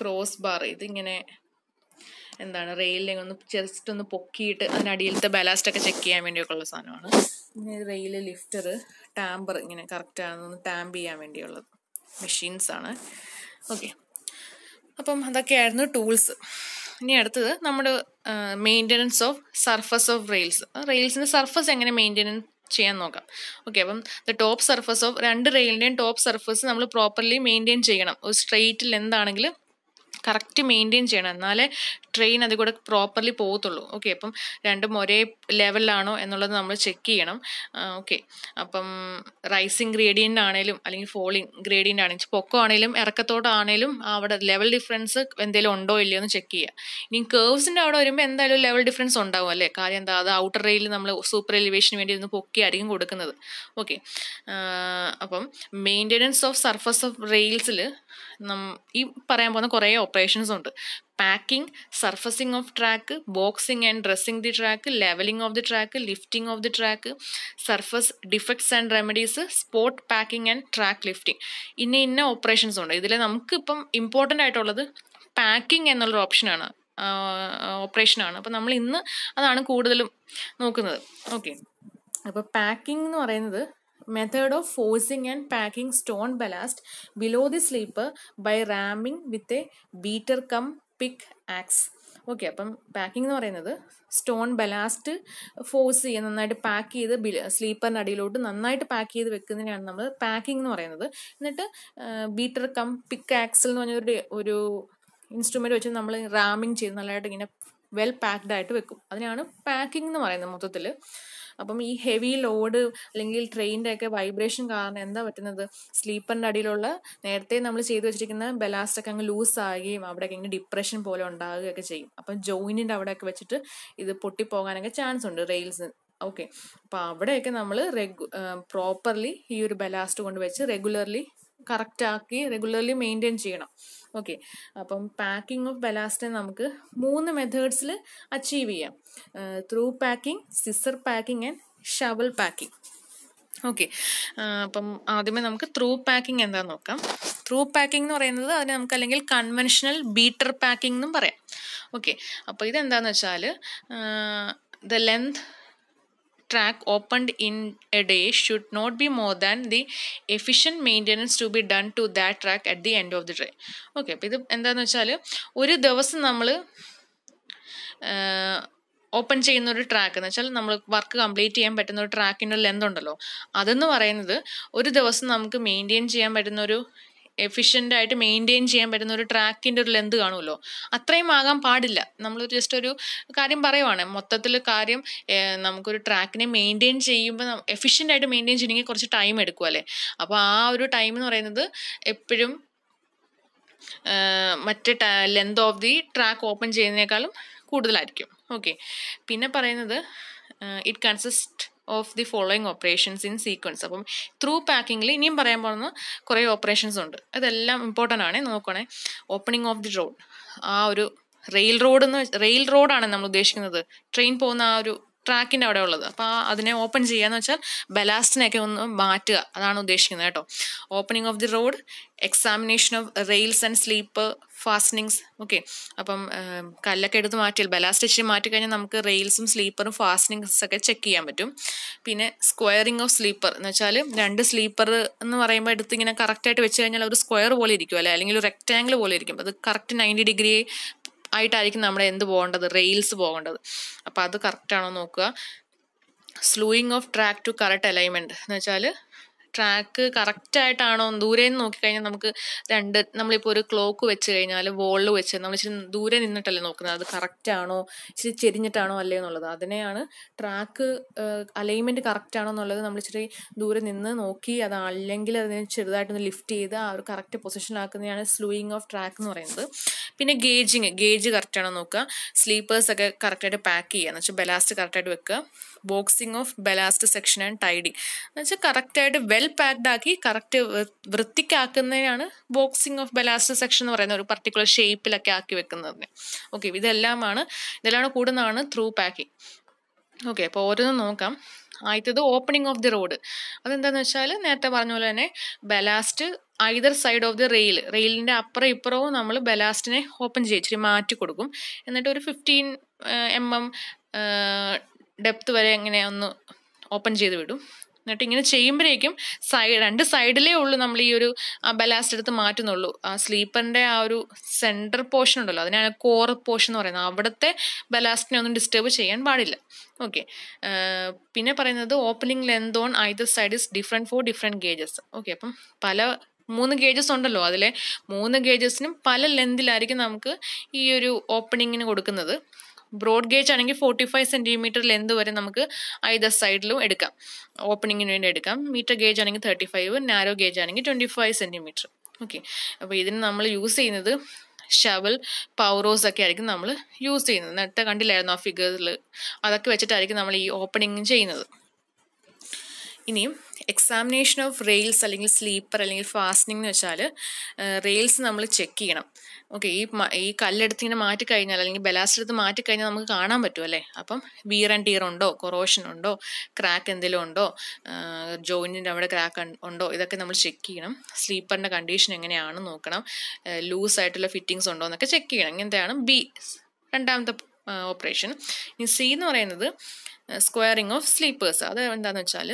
ക്രോസ് ബാർ ഇതിങ്ങനെ എന്താണ് റെയിലിനെ ഒന്ന് ജസ്റ്റ് ഒന്ന് പൊക്കിയിട്ട് അതിനടിയിലത്തെ ബലാസ്റ്റൊക്കെ ചെക്ക് ചെയ്യാൻ വേണ്ടിയൊക്കെ ഉള്ള സാധനമാണ് പിന്നെ റെയിൽ ലിഫ്റ്റർ ടാമ്പർ ഇങ്ങനെ കറക്റ്റ് ആണെന്ന് ടാമ്പ് ചെയ്യാൻ വേണ്ടിയുള്ളത് മെഷീൻസ് ആണ് ഓക്കെ അപ്പം അതൊക്കെയായിരുന്നു ടൂൾസ് ഇനി അടുത്തത് നമ്മുടെ maintenance of surface of rails റെയിൽസിൻ്റെ സർഫസ് എങ്ങനെ മെയിൻ്റനൻസ് ചെയ്യാൻ നോക്കാം ഓക്കെ അപ്പം ദ ടോപ്പ് സർഫസ് ഓഫ് രണ്ട് റെയിലിൻ്റെയും ടോപ്പ് സർഫസ് നമ്മൾ പ്രോപ്പർലി മെയിൻറ്റെയിൻ ചെയ്യണം ഒരു സ്ട്രെയിറ്റിൽ എന്താണെങ്കിലും കറക്റ്റ് മെയിൻറ്റെയിൻ ചെയ്യണം എന്നാലേ ട്രെയിൻ അതിൽ കൂടെ പ്രോപ്പർലി പോകത്തുള്ളൂ ഓക്കെ അപ്പം രണ്ടും ഒരേ ലെവലിലാണോ എന്നുള്ളത് നമ്മൾ ചെക്ക് ചെയ്യണം ഓക്കെ അപ്പം റൈസിങ് ഗ്രേഡിയൻ്റ് ആണേലും അല്ലെങ്കിൽ ഫോളിങ് ഗ്രേഡിയൻ്റ് ആണെങ്കിൽ പൊക്കം ആണേലും ഇറക്കത്തോടാണേലും അവിടെ ലെവൽ ഡിഫറൻസ് എന്തെങ്കിലും ഉണ്ടോ ഇല്ലയോ എന്ന് ചെക്ക് ചെയ്യുക ഇനി കേവ്സിൻ്റെ അവിടെ വരുമ്പോൾ എന്തായാലും ലെവൽ ഡിഫറൻസ് ഉണ്ടാവും അല്ലേ കാര്യം എന്താ അത് ഔട്ടർ റെയിൽ നമ്മൾ സൂപ്പർ എലിവേഷന് വേണ്ടി ഒന്ന് പൊക്കിയായിരിക്കും കൊടുക്കുന്നത് ഓക്കെ അപ്പം മെയിൻ്റെനൻസ് ഓഫ് സർഫസ് ഓഫ് റെയിൽസിൽ ഈ പറയാൻ പോകുന്ന കുറേ ഓപ്പറേഷൻസ് ഉണ്ട് packing surfacing of track boxing and dressing the track levelling of the track lifting of the track surface defects and remedies spot packing and track lifting ഇന്ന ഇന്ന operations ഉണ്ട് ഇതിൽ നമുക്കിപ്പം ഇമ്പോർട്ടൻ്റ് ആയിട്ടുള്ളത് പാക്കിംഗ് എന്നുള്ളൊരു ഓപ്ഷനാണ് ഓപ്പറേഷനാണ് അപ്പോൾ നമ്മൾ ഇന്ന് അതാണ് കൂടുതലും നോക്കുന്നത് ഓക്കെ അപ്പോൾ പാക്കിംഗ് എന്ന് പറയുന്നത് method of forcing and packing stone ballast below the sleeper by ramming with a beater cum pick axe okay അപ്പം പാക്കിംഗ് എന്ന് പറയുന്നത് സ്റ്റോൺ ബലാസ്റ്റ് ഫോഴ്സ് ചെയ്യുക നന്നായിട്ട് പാക്ക് ചെയ്ത് സ്ലീപ്പറിൻ്റെ അടിയിലോട്ട് നന്നായിട്ട് പാക്ക് ചെയ്ത് വെക്കുന്നതിനാണ് നമ്മൾ പാക്കിംഗ് എന്ന് പറയുന്നത് എന്നിട്ട് ബീറ്റർ കം പിക്ക് ആക്സൽ എന്ന് പറഞ്ഞൊരു ഒരു ഇൻസ്ട്രുമെൻ്റ് വെച്ച് നമ്മൾ റാമിങ് ചെയ്ത് നല്ലതായിട്ട് ഇങ്ങനെ വെൽ പാക്ഡ് ആയിട്ട് വെക്കും അതിനാണ് പാക്കിംഗ് എന്ന് പറയുന്നത് മൊത്തത്തിൽ അപ്പം ഈ ഹെവി ലോഡ് അല്ലെങ്കിൽ ട്രെയിനിൻ്റെ ഒക്കെ വൈബ്രേഷൻ കാരണം എന്താ പറ്റുന്നത് സ്ലീപ്പറിൻ്റെ അടിയിലുള്ള നേരത്തെ നമ്മൾ ചെയ്തു വെച്ചിരിക്കുന്ന ബലാസ്റ്റ് ഒക്കെ അങ്ങ് ലൂസ് ആകുകയും ഒക്കെ ഇങ്ങനെ ഡിപ്രഷൻ പോലെ ഉണ്ടാകുകയൊക്കെ ചെയ്യും അപ്പം ജോയിനിൻ്റെ അവിടെയൊക്കെ വെച്ചിട്ട് ഇത് പൊട്ടിപ്പോകാനൊക്കെ ചാൻസ് ഉണ്ട് റെയിൽസ് ഓക്കെ അപ്പം അവിടെയൊക്കെ നമ്മൾ റെഗു പ്രോപ്പർലി ഈ ഒരു ബലാസ്റ്റ് കൊണ്ട് വെച്ച് റെഗുലർലി കറക്റ്റാക്കി റെഗുലർലി മെയിൻറ്റെയിൻ ചെയ്യണം ഓക്കെ അപ്പം പാക്കിംഗ് ഓഫ് ബലാസ്റ്റ് നമുക്ക് മൂന്ന് മെത്തേഡ്സിൽ അച്ചീവ് ചെയ്യാം through packing scissor packing and shovel packing okay അപ്പം ആദ്യമേ നമുക്ക് ത്രൂ പാക്കിംഗ് എന്താ നോക്കാം ത്രൂ പാക്കിംഗ് എന്ന് പറയുന്നത് അതിന് നമുക്ക് അല്ലെങ്കിൽ കൺവെൻഷണൽ ബീറ്റർ പാക്കിംഗ് എന്നും പറയാം ഓക്കെ അപ്പോൾ ഇതെന്താണെന്ന് വെച്ചാൽ the length track opened in a day should not be more than the efficient maintenance to be done to that track at the end of the day. Okay അപ്പോൾ ഇത് എന്താണെന്ന് വെച്ചാൽ ഒരു ദിവസം നമ്മൾ ഓപ്പൺ ചെയ്യുന്ന ഒരു ട്രാക്ക് എന്ന് വെച്ചാൽ നമ്മൾ വർക്ക് കംപ്ലീറ്റ് ചെയ്യാൻ പറ്റുന്ന ഒരു ട്രാക്കിൻ്റെ ലെന്ത് ഉണ്ടല്ലോ അതെന്ന് പറയുന്നത് ഒരു ദിവസം നമുക്ക് മെയിൻറ്റെയിൻ ചെയ്യാൻ പറ്റുന്ന ഒരു എഫിഷ്യൻ്റ് ആയിട്ട് മെയിൻറ്റെയിൻ ചെയ്യാൻ പറ്റുന്ന ഒരു ട്രാക്കിൻ്റെ ഒരു ലെന്ത് കാണുമല്ലോ അത്രയും ആകാൻ പാടില്ല നമ്മൾ ജസ്റ്റ് ഒരു കാര്യം പറയുവാണ് മൊത്തത്തിൽ കാര്യം നമുക്കൊരു ട്രാക്കിനെ മെയിൻറ്റെയിൻ ചെയ്യുമ്പോൾ എഫിഷ്യൻ്റ് ആയിട്ട് മെയിൻറ്റെയിൻ ചെയ്യണമെങ്കിൽ കുറച്ച് ടൈം എടുക്കും അല്ലേ അപ്പോൾ ആ ഒരു ടൈം എന്ന് പറയുന്നത് എപ്പോഴും മറ്റേ length of the track open ചെയ്യുന്നതിനേക്കാളും കൂടുതലായിരിക്കും ഓക്കെ പിന്നെ പറയുന്നത് it consist of the following operations in sequence അപ്പം ത്രൂ പാക്കിങ്ങിൽ ഇനിയും പറയാൻ പോകുന്ന കുറേ ഓപ്പറേഷൻസ് ഉണ്ട് അതെല്ലാം ഇമ്പോർട്ടൻ്റ് ആണ് നോക്കണേ ഓപ്പണിംഗ് ഓഫ് ദി റോഡ് ആ ഒരു റെയിൽ റോഡ് എന്ന് റെയിൽ റോഡാണ് നമ്മൾ ഉദ്ദേശിക്കുന്നത് ട്രെയിൻ പോകുന്ന ആ ഒരു ട്രാക്കിൻ്റെ അവിടെ ഉള്ളത് അപ്പോൾ അതിനെ ഓപ്പൺ ചെയ്യുക എന്ന് വെച്ചാൽ ബലാസ്റ്റിനെയൊക്കെ ഒന്ന് മാറ്റുക അതാണ് ഉദ്ദേശിക്കുന്നത് കേട്ടോ opening of the road examination of rails and sleep fastenings okay അപ്പം കല്ലൊക്കെ എടുത്ത് മാറ്റിയാൽ ബലാസ്റ്റ് ഇച്ചിരി മാറ്റിക്കഴിഞ്ഞാൽ നമുക്ക് റെയിൽസും സ്ലീപ്പറും ഫാസ്റ്റനിങ്സ് ഒക്കെ ചെക്ക് ചെയ്യാൻ പറ്റും പിന്നെ സ്ക്വയറിംഗ് ഓഫ് സ്ലീപ്പർ എന്ന് വെച്ചാൽ രണ്ട് സ്ലീപ്പർ എന്ന് പറയുമ്പോൾ എടുത്ത് ഇങ്ങനെ കറക്റ്റായിട്ട് വെച്ച് കഴിഞ്ഞാൽ ഒരു സ്ക്വയർ പോലെ ഇരിക്കും അല്ലെ അല്ലെങ്കിൽ ഒരു റെക്റ്റാങ്കിൾ പോലെ ഇരിക്കും അത് കറക്റ്റ് നയൻറ്റി ഡിഗ്രി ആയിട്ടായിരിക്കും നമ്മൾ എന്ത് പോകേണ്ടത് റെയിൽസ് പോകേണ്ടത് അപ്പോൾ അത് കറക്റ്റാണോ നോക്കുക slewing of track to correct alignment എന്ന് വെച്ചാൽ ട്രാക്ക് കറക്റ്റ് ആയിട്ടാണോ ദൂരെ നിന്ന് നോക്കിക്കഴിഞ്ഞാൽ നമുക്ക് രണ്ട് നമ്മളിപ്പോൾ ഒരു ക്ലോക്ക് വെച്ച് കഴിഞ്ഞാൽ വോളിൽ വെച്ച് നമ്മൾ ഇച്ചിരി ദൂരെ നിന്നിട്ടല്ലേ നോക്കുന്നത് അത് കറക്റ്റ് ആണോ ഇച്ചിരി ചെരിഞ്ഞിട്ടാണോ അല്ലേ എന്നുള്ളത് അതിനെയാണ് ട്രാക്ക് അലൈൻമെൻറ്റ് കറക്റ്റ് ആണോ എന്നുള്ളത് നമ്മൾ ഇച്ചിരി ദൂരെ നിന്ന് നോക്കി അത് അല്ലെങ്കിൽ അതിനെ ചെറുതായിട്ടൊന്ന് ലിഫ്റ്റ് ചെയ്ത് ആ ഒരു കറക്റ്റ് പൊസിഷനാക്കുന്നതാണ് സ്ലൂയിങ് ഓഫ് ട്രാക്ക് എന്ന് പറയുന്നത് പിന്നെ ഗേജിങ് ഗേജ് കറക്റ്റ് ആണോ നോക്കുക സ്ലീപ്പേഴ്സൊക്കെ കറക്റ്റായിട്ട് പാക്ക് ചെയ്യുക എന്നുവെച്ചാൽ ബലാസ്റ്റ് കറക്റ്റായിട്ട് വെക്കുക boxing of ballast section and tidying എന്നുവെച്ചാൽ കറക്റ്റായിട്ട് വെൽ പാക്ഡ് ആക്കി കറക്റ്റ് വൃത്തിക്കാക്കുന്നതിനാണ് ബോക്സിംഗ് ഓഫ് ബലാസ്റ്റർ സെക്ഷൻ എന്ന് പറയുന്ന ഒരു പർട്ടിക്കുലർ ഷേപ്പിലൊക്കെ ആക്കി വെക്കുന്നതിന് ഓക്കെ ഇതെല്ലാമാണ് ഇതെല്ലാം കൂടുന്നതാണ് ത്രൂ പാക്കിംഗ് ഓക്കെ അപ്പോൾ ഓരോന്നും നോക്കാം ആദ്യത്തേത് ഓപ്പണിംഗ് ഓഫ് ദി റോഡ് അതെന്താണെന്ന് വെച്ചാൽ നേരത്തെ പറഞ്ഞ പോലെ തന്നെ ballast either side of the rail റെയിലിൻ്റെ അപ്പുറം ഇപ്പുറവും നമ്മൾ ബലാസ്റ്റിനെ ഓപ്പൺ ചെയ്യിച്ചിട്ട് മാറ്റി കൊടുക്കും എന്നിട്ട് ഒരു ഫിഫ്റ്റീൻ എം എം ഡെപ്ത് വരെ എങ്ങനെ ഒന്ന് ഓപ്പൺ ചെയ്ത് വിടും എന്നിട്ട് ഇങ്ങനെ ചെയ്യുമ്പോഴേക്കും സൈഡ് രണ്ട് സൈഡിലേ ഉള്ളൂ നമ്മൾ ഈ ഒരു ബലാസ്റ്റ് എടുത്ത് മാറ്റുന്നുള്ളൂ ആ സ്ലീപ്പറിൻ്റെ ആ ഒരു സെൻറ്റർ പോർഷൻ ഉണ്ടല്ലോ അതിനാണ് കോർ പോർഷൻ എന്ന് പറയുന്നത് അവിടുത്തെ ബലാസ്റ്റിനെ ഒന്നും ഡിസ്റ്റർബ് ചെയ്യാൻ പാടില്ല ഓക്കെ പിന്നെ പറയുന്നത് opening length on either side is different for different gauges okay അപ്പം പല മൂന്ന് ഗേജസ് ഉണ്ടല്ലോ അതിലെ മൂന്ന് ഗേജസിനും പല ലെന്തിലായിരിക്കും നമുക്ക് ഈ ഒരു ഓപ്പണിങ്ങിന് കൊടുക്കുന്നത് ബ്രോഡ് ഗേജ് ആണെങ്കിൽ ഫോർട്ടി ഫൈവ് സെൻറ്റിമീറ്റർ ലെന്ത് വരെ നമുക്ക് ഐദർ സൈഡിലും എടുക്കാം ഓപ്പണിങ്ങിന് വേണ്ടി എടുക്കാം മീറ്റർ ഗേജ് ആണെങ്കിൽ തേർട്ടി ഫൈവ് നാരോ ഗേജ് ആണെങ്കിൽ ട്വൻറ്റി ഫൈവ് സെൻറ്റിമീറ്റർ ഓക്കെ അപ്പോൾ ഇതിന് നമ്മൾ യൂസ് ചെയ്യുന്നത് ഷവൽ പൗറോസ് ഒക്കെ ആയിരിക്കും നമ്മൾ യൂസ് ചെയ്യുന്നത് നേരത്തെ കണ്ടില്ലായിരുന്നു ആ ഫിഗറിൽ അതൊക്കെ വെച്ചിട്ടായിരിക്കും നമ്മൾ ഈ ഓപ്പണിങ് ചെയ്യുന്നത് ഇനിയും എക്സാമിനേഷൻ ഓഫ് റെയിൽസ് അല്ലെങ്കിൽ സ്ലീപ്പർ അല്ലെങ്കിൽ ഫാസ്റ്റനിങ് എന്ന് വെച്ചാൽ റെയിൽസ് നമ്മൾ ചെക്ക് ചെയ്യണം ഓക്കെ ഈ ഈ കല്ലെടുത്ത് ഇങ്ങനെ മാറ്റിക്കഴിഞ്ഞാൽ അല്ലെങ്കിൽ ബലാസ്റ്റ് എടുത്ത് മാറ്റിക്കഴിഞ്ഞാൽ നമുക്ക് കാണാൻ പറ്റും അല്ലേ അപ്പം വീർ ആൻഡ് ടീർ ഉണ്ടോ കൊറോഷൻ ഉണ്ടോ ക്രാക്ക് എന്തെങ്കിലും ഉണ്ടോ ജോയിൻറ്റിൻ്റെ അവിടെ ക്രാക്ക് ഉണ്ടോ ഇതൊക്കെ നമ്മൾ ചെക്ക് ചെയ്യണം സ്ലീപ്പറിൻ്റെ കണ്ടീഷൻ എങ്ങനെയാണെന്ന് നോക്കണം ലൂസ് ആയിട്ടുള്ള ഫിറ്റിങ്സ് ഉണ്ടോ എന്നൊക്കെ ചെക്ക് ചെയ്യണം ഇങ്ങനത്തെയാണ് ബി രണ്ടാമത്തെ ഓപ്പറേഷൻ ഇനി സി എന്ന് പറയുന്നത് സ്ക്വയറിങ് ഓഫ് സ്ലീപ്പേഴ്സ് അത് എന്താണെന്ന് വെച്ചാൽ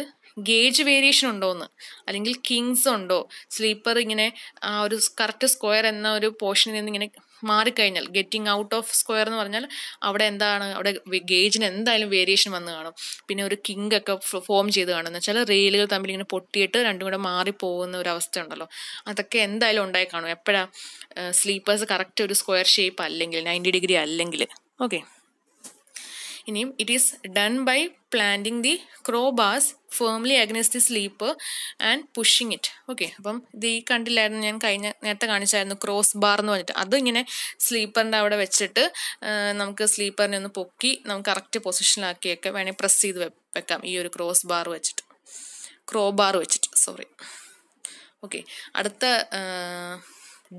ഗേജ് വേരിയേഷൻ ഉണ്ടോ എന്ന് അല്ലെങ്കിൽ കിങ്സ് ഉണ്ടോ സ്ലീപ്പർ ഇങ്ങനെ ആ ഒരു കറക്റ്റ് സ്ക്വയർ എന്ന ഒരു പോർഷനിൽ നിന്ന് ഇങ്ങനെ മാറിക്കഴിഞ്ഞാൽ ഗെറ്റിംഗ് ഔട്ട് ഓഫ് സ്ക്വയർ എന്ന് പറഞ്ഞാൽ അവിടെ എന്താണ് അവിടെ ഗേജിന് എന്തായാലും വേരിയേഷൻ വന്ന് കാണും പിന്നെ ഒരു കിങ് ഒക്കെ ഫോം ചെയ്ത് കാണും എന്ന് വെച്ചാൽ റെയിലുകൾ തമ്മിൽ ഇങ്ങനെ പൊട്ടിയിട്ട് രണ്ടും കൂടെ മാറിപ്പോകുന്ന ഒരു അവസ്ഥ ഉണ്ടല്ലോ അതൊക്കെ എന്തായാലും ഉണ്ടായി കാണും എപ്പോഴാണ് സ്ലീപ്പേഴ്സ് കറക്റ്റ് ഒരു സ്ക്വയർ ഷേപ്പ് അല്ലെങ്കിൽ നയൻറ്റി ഡിഗ്രി അല്ലെങ്കിൽ ഓക്കെ ഇനിയും it is done by planting the crowbar firmly against the sleep and pushing it okay അപ്പം ഇത് ഈ കണ്ടില്ലായിരുന്നു ഞാൻ കഴിഞ്ഞ നേരത്തെ കാണിച്ചായിരുന്നു ക്രോസ് ബാർ എന്ന് പറഞ്ഞിട്ട് അത് ഇങ്ങനെ സ്ലീപ്പറിൻ്റെ അവിടെ വെച്ചിട്ട് നമുക്ക് സ്ലീപ്പറിനെ ഒന്ന് പൊക്കി നമുക്ക് കറക്റ്റ് പൊസിഷനിലാക്കിയൊക്കെ വേണമെങ്കിൽ പ്രസ് ചെയ്ത് വെക്കാം ഈ ഒരു ക്രോസ് ബാർ വെച്ചിട്ട് ക്രോ ബാർ വെച്ചിട്ട് സോറി ഓക്കെ അടുത്ത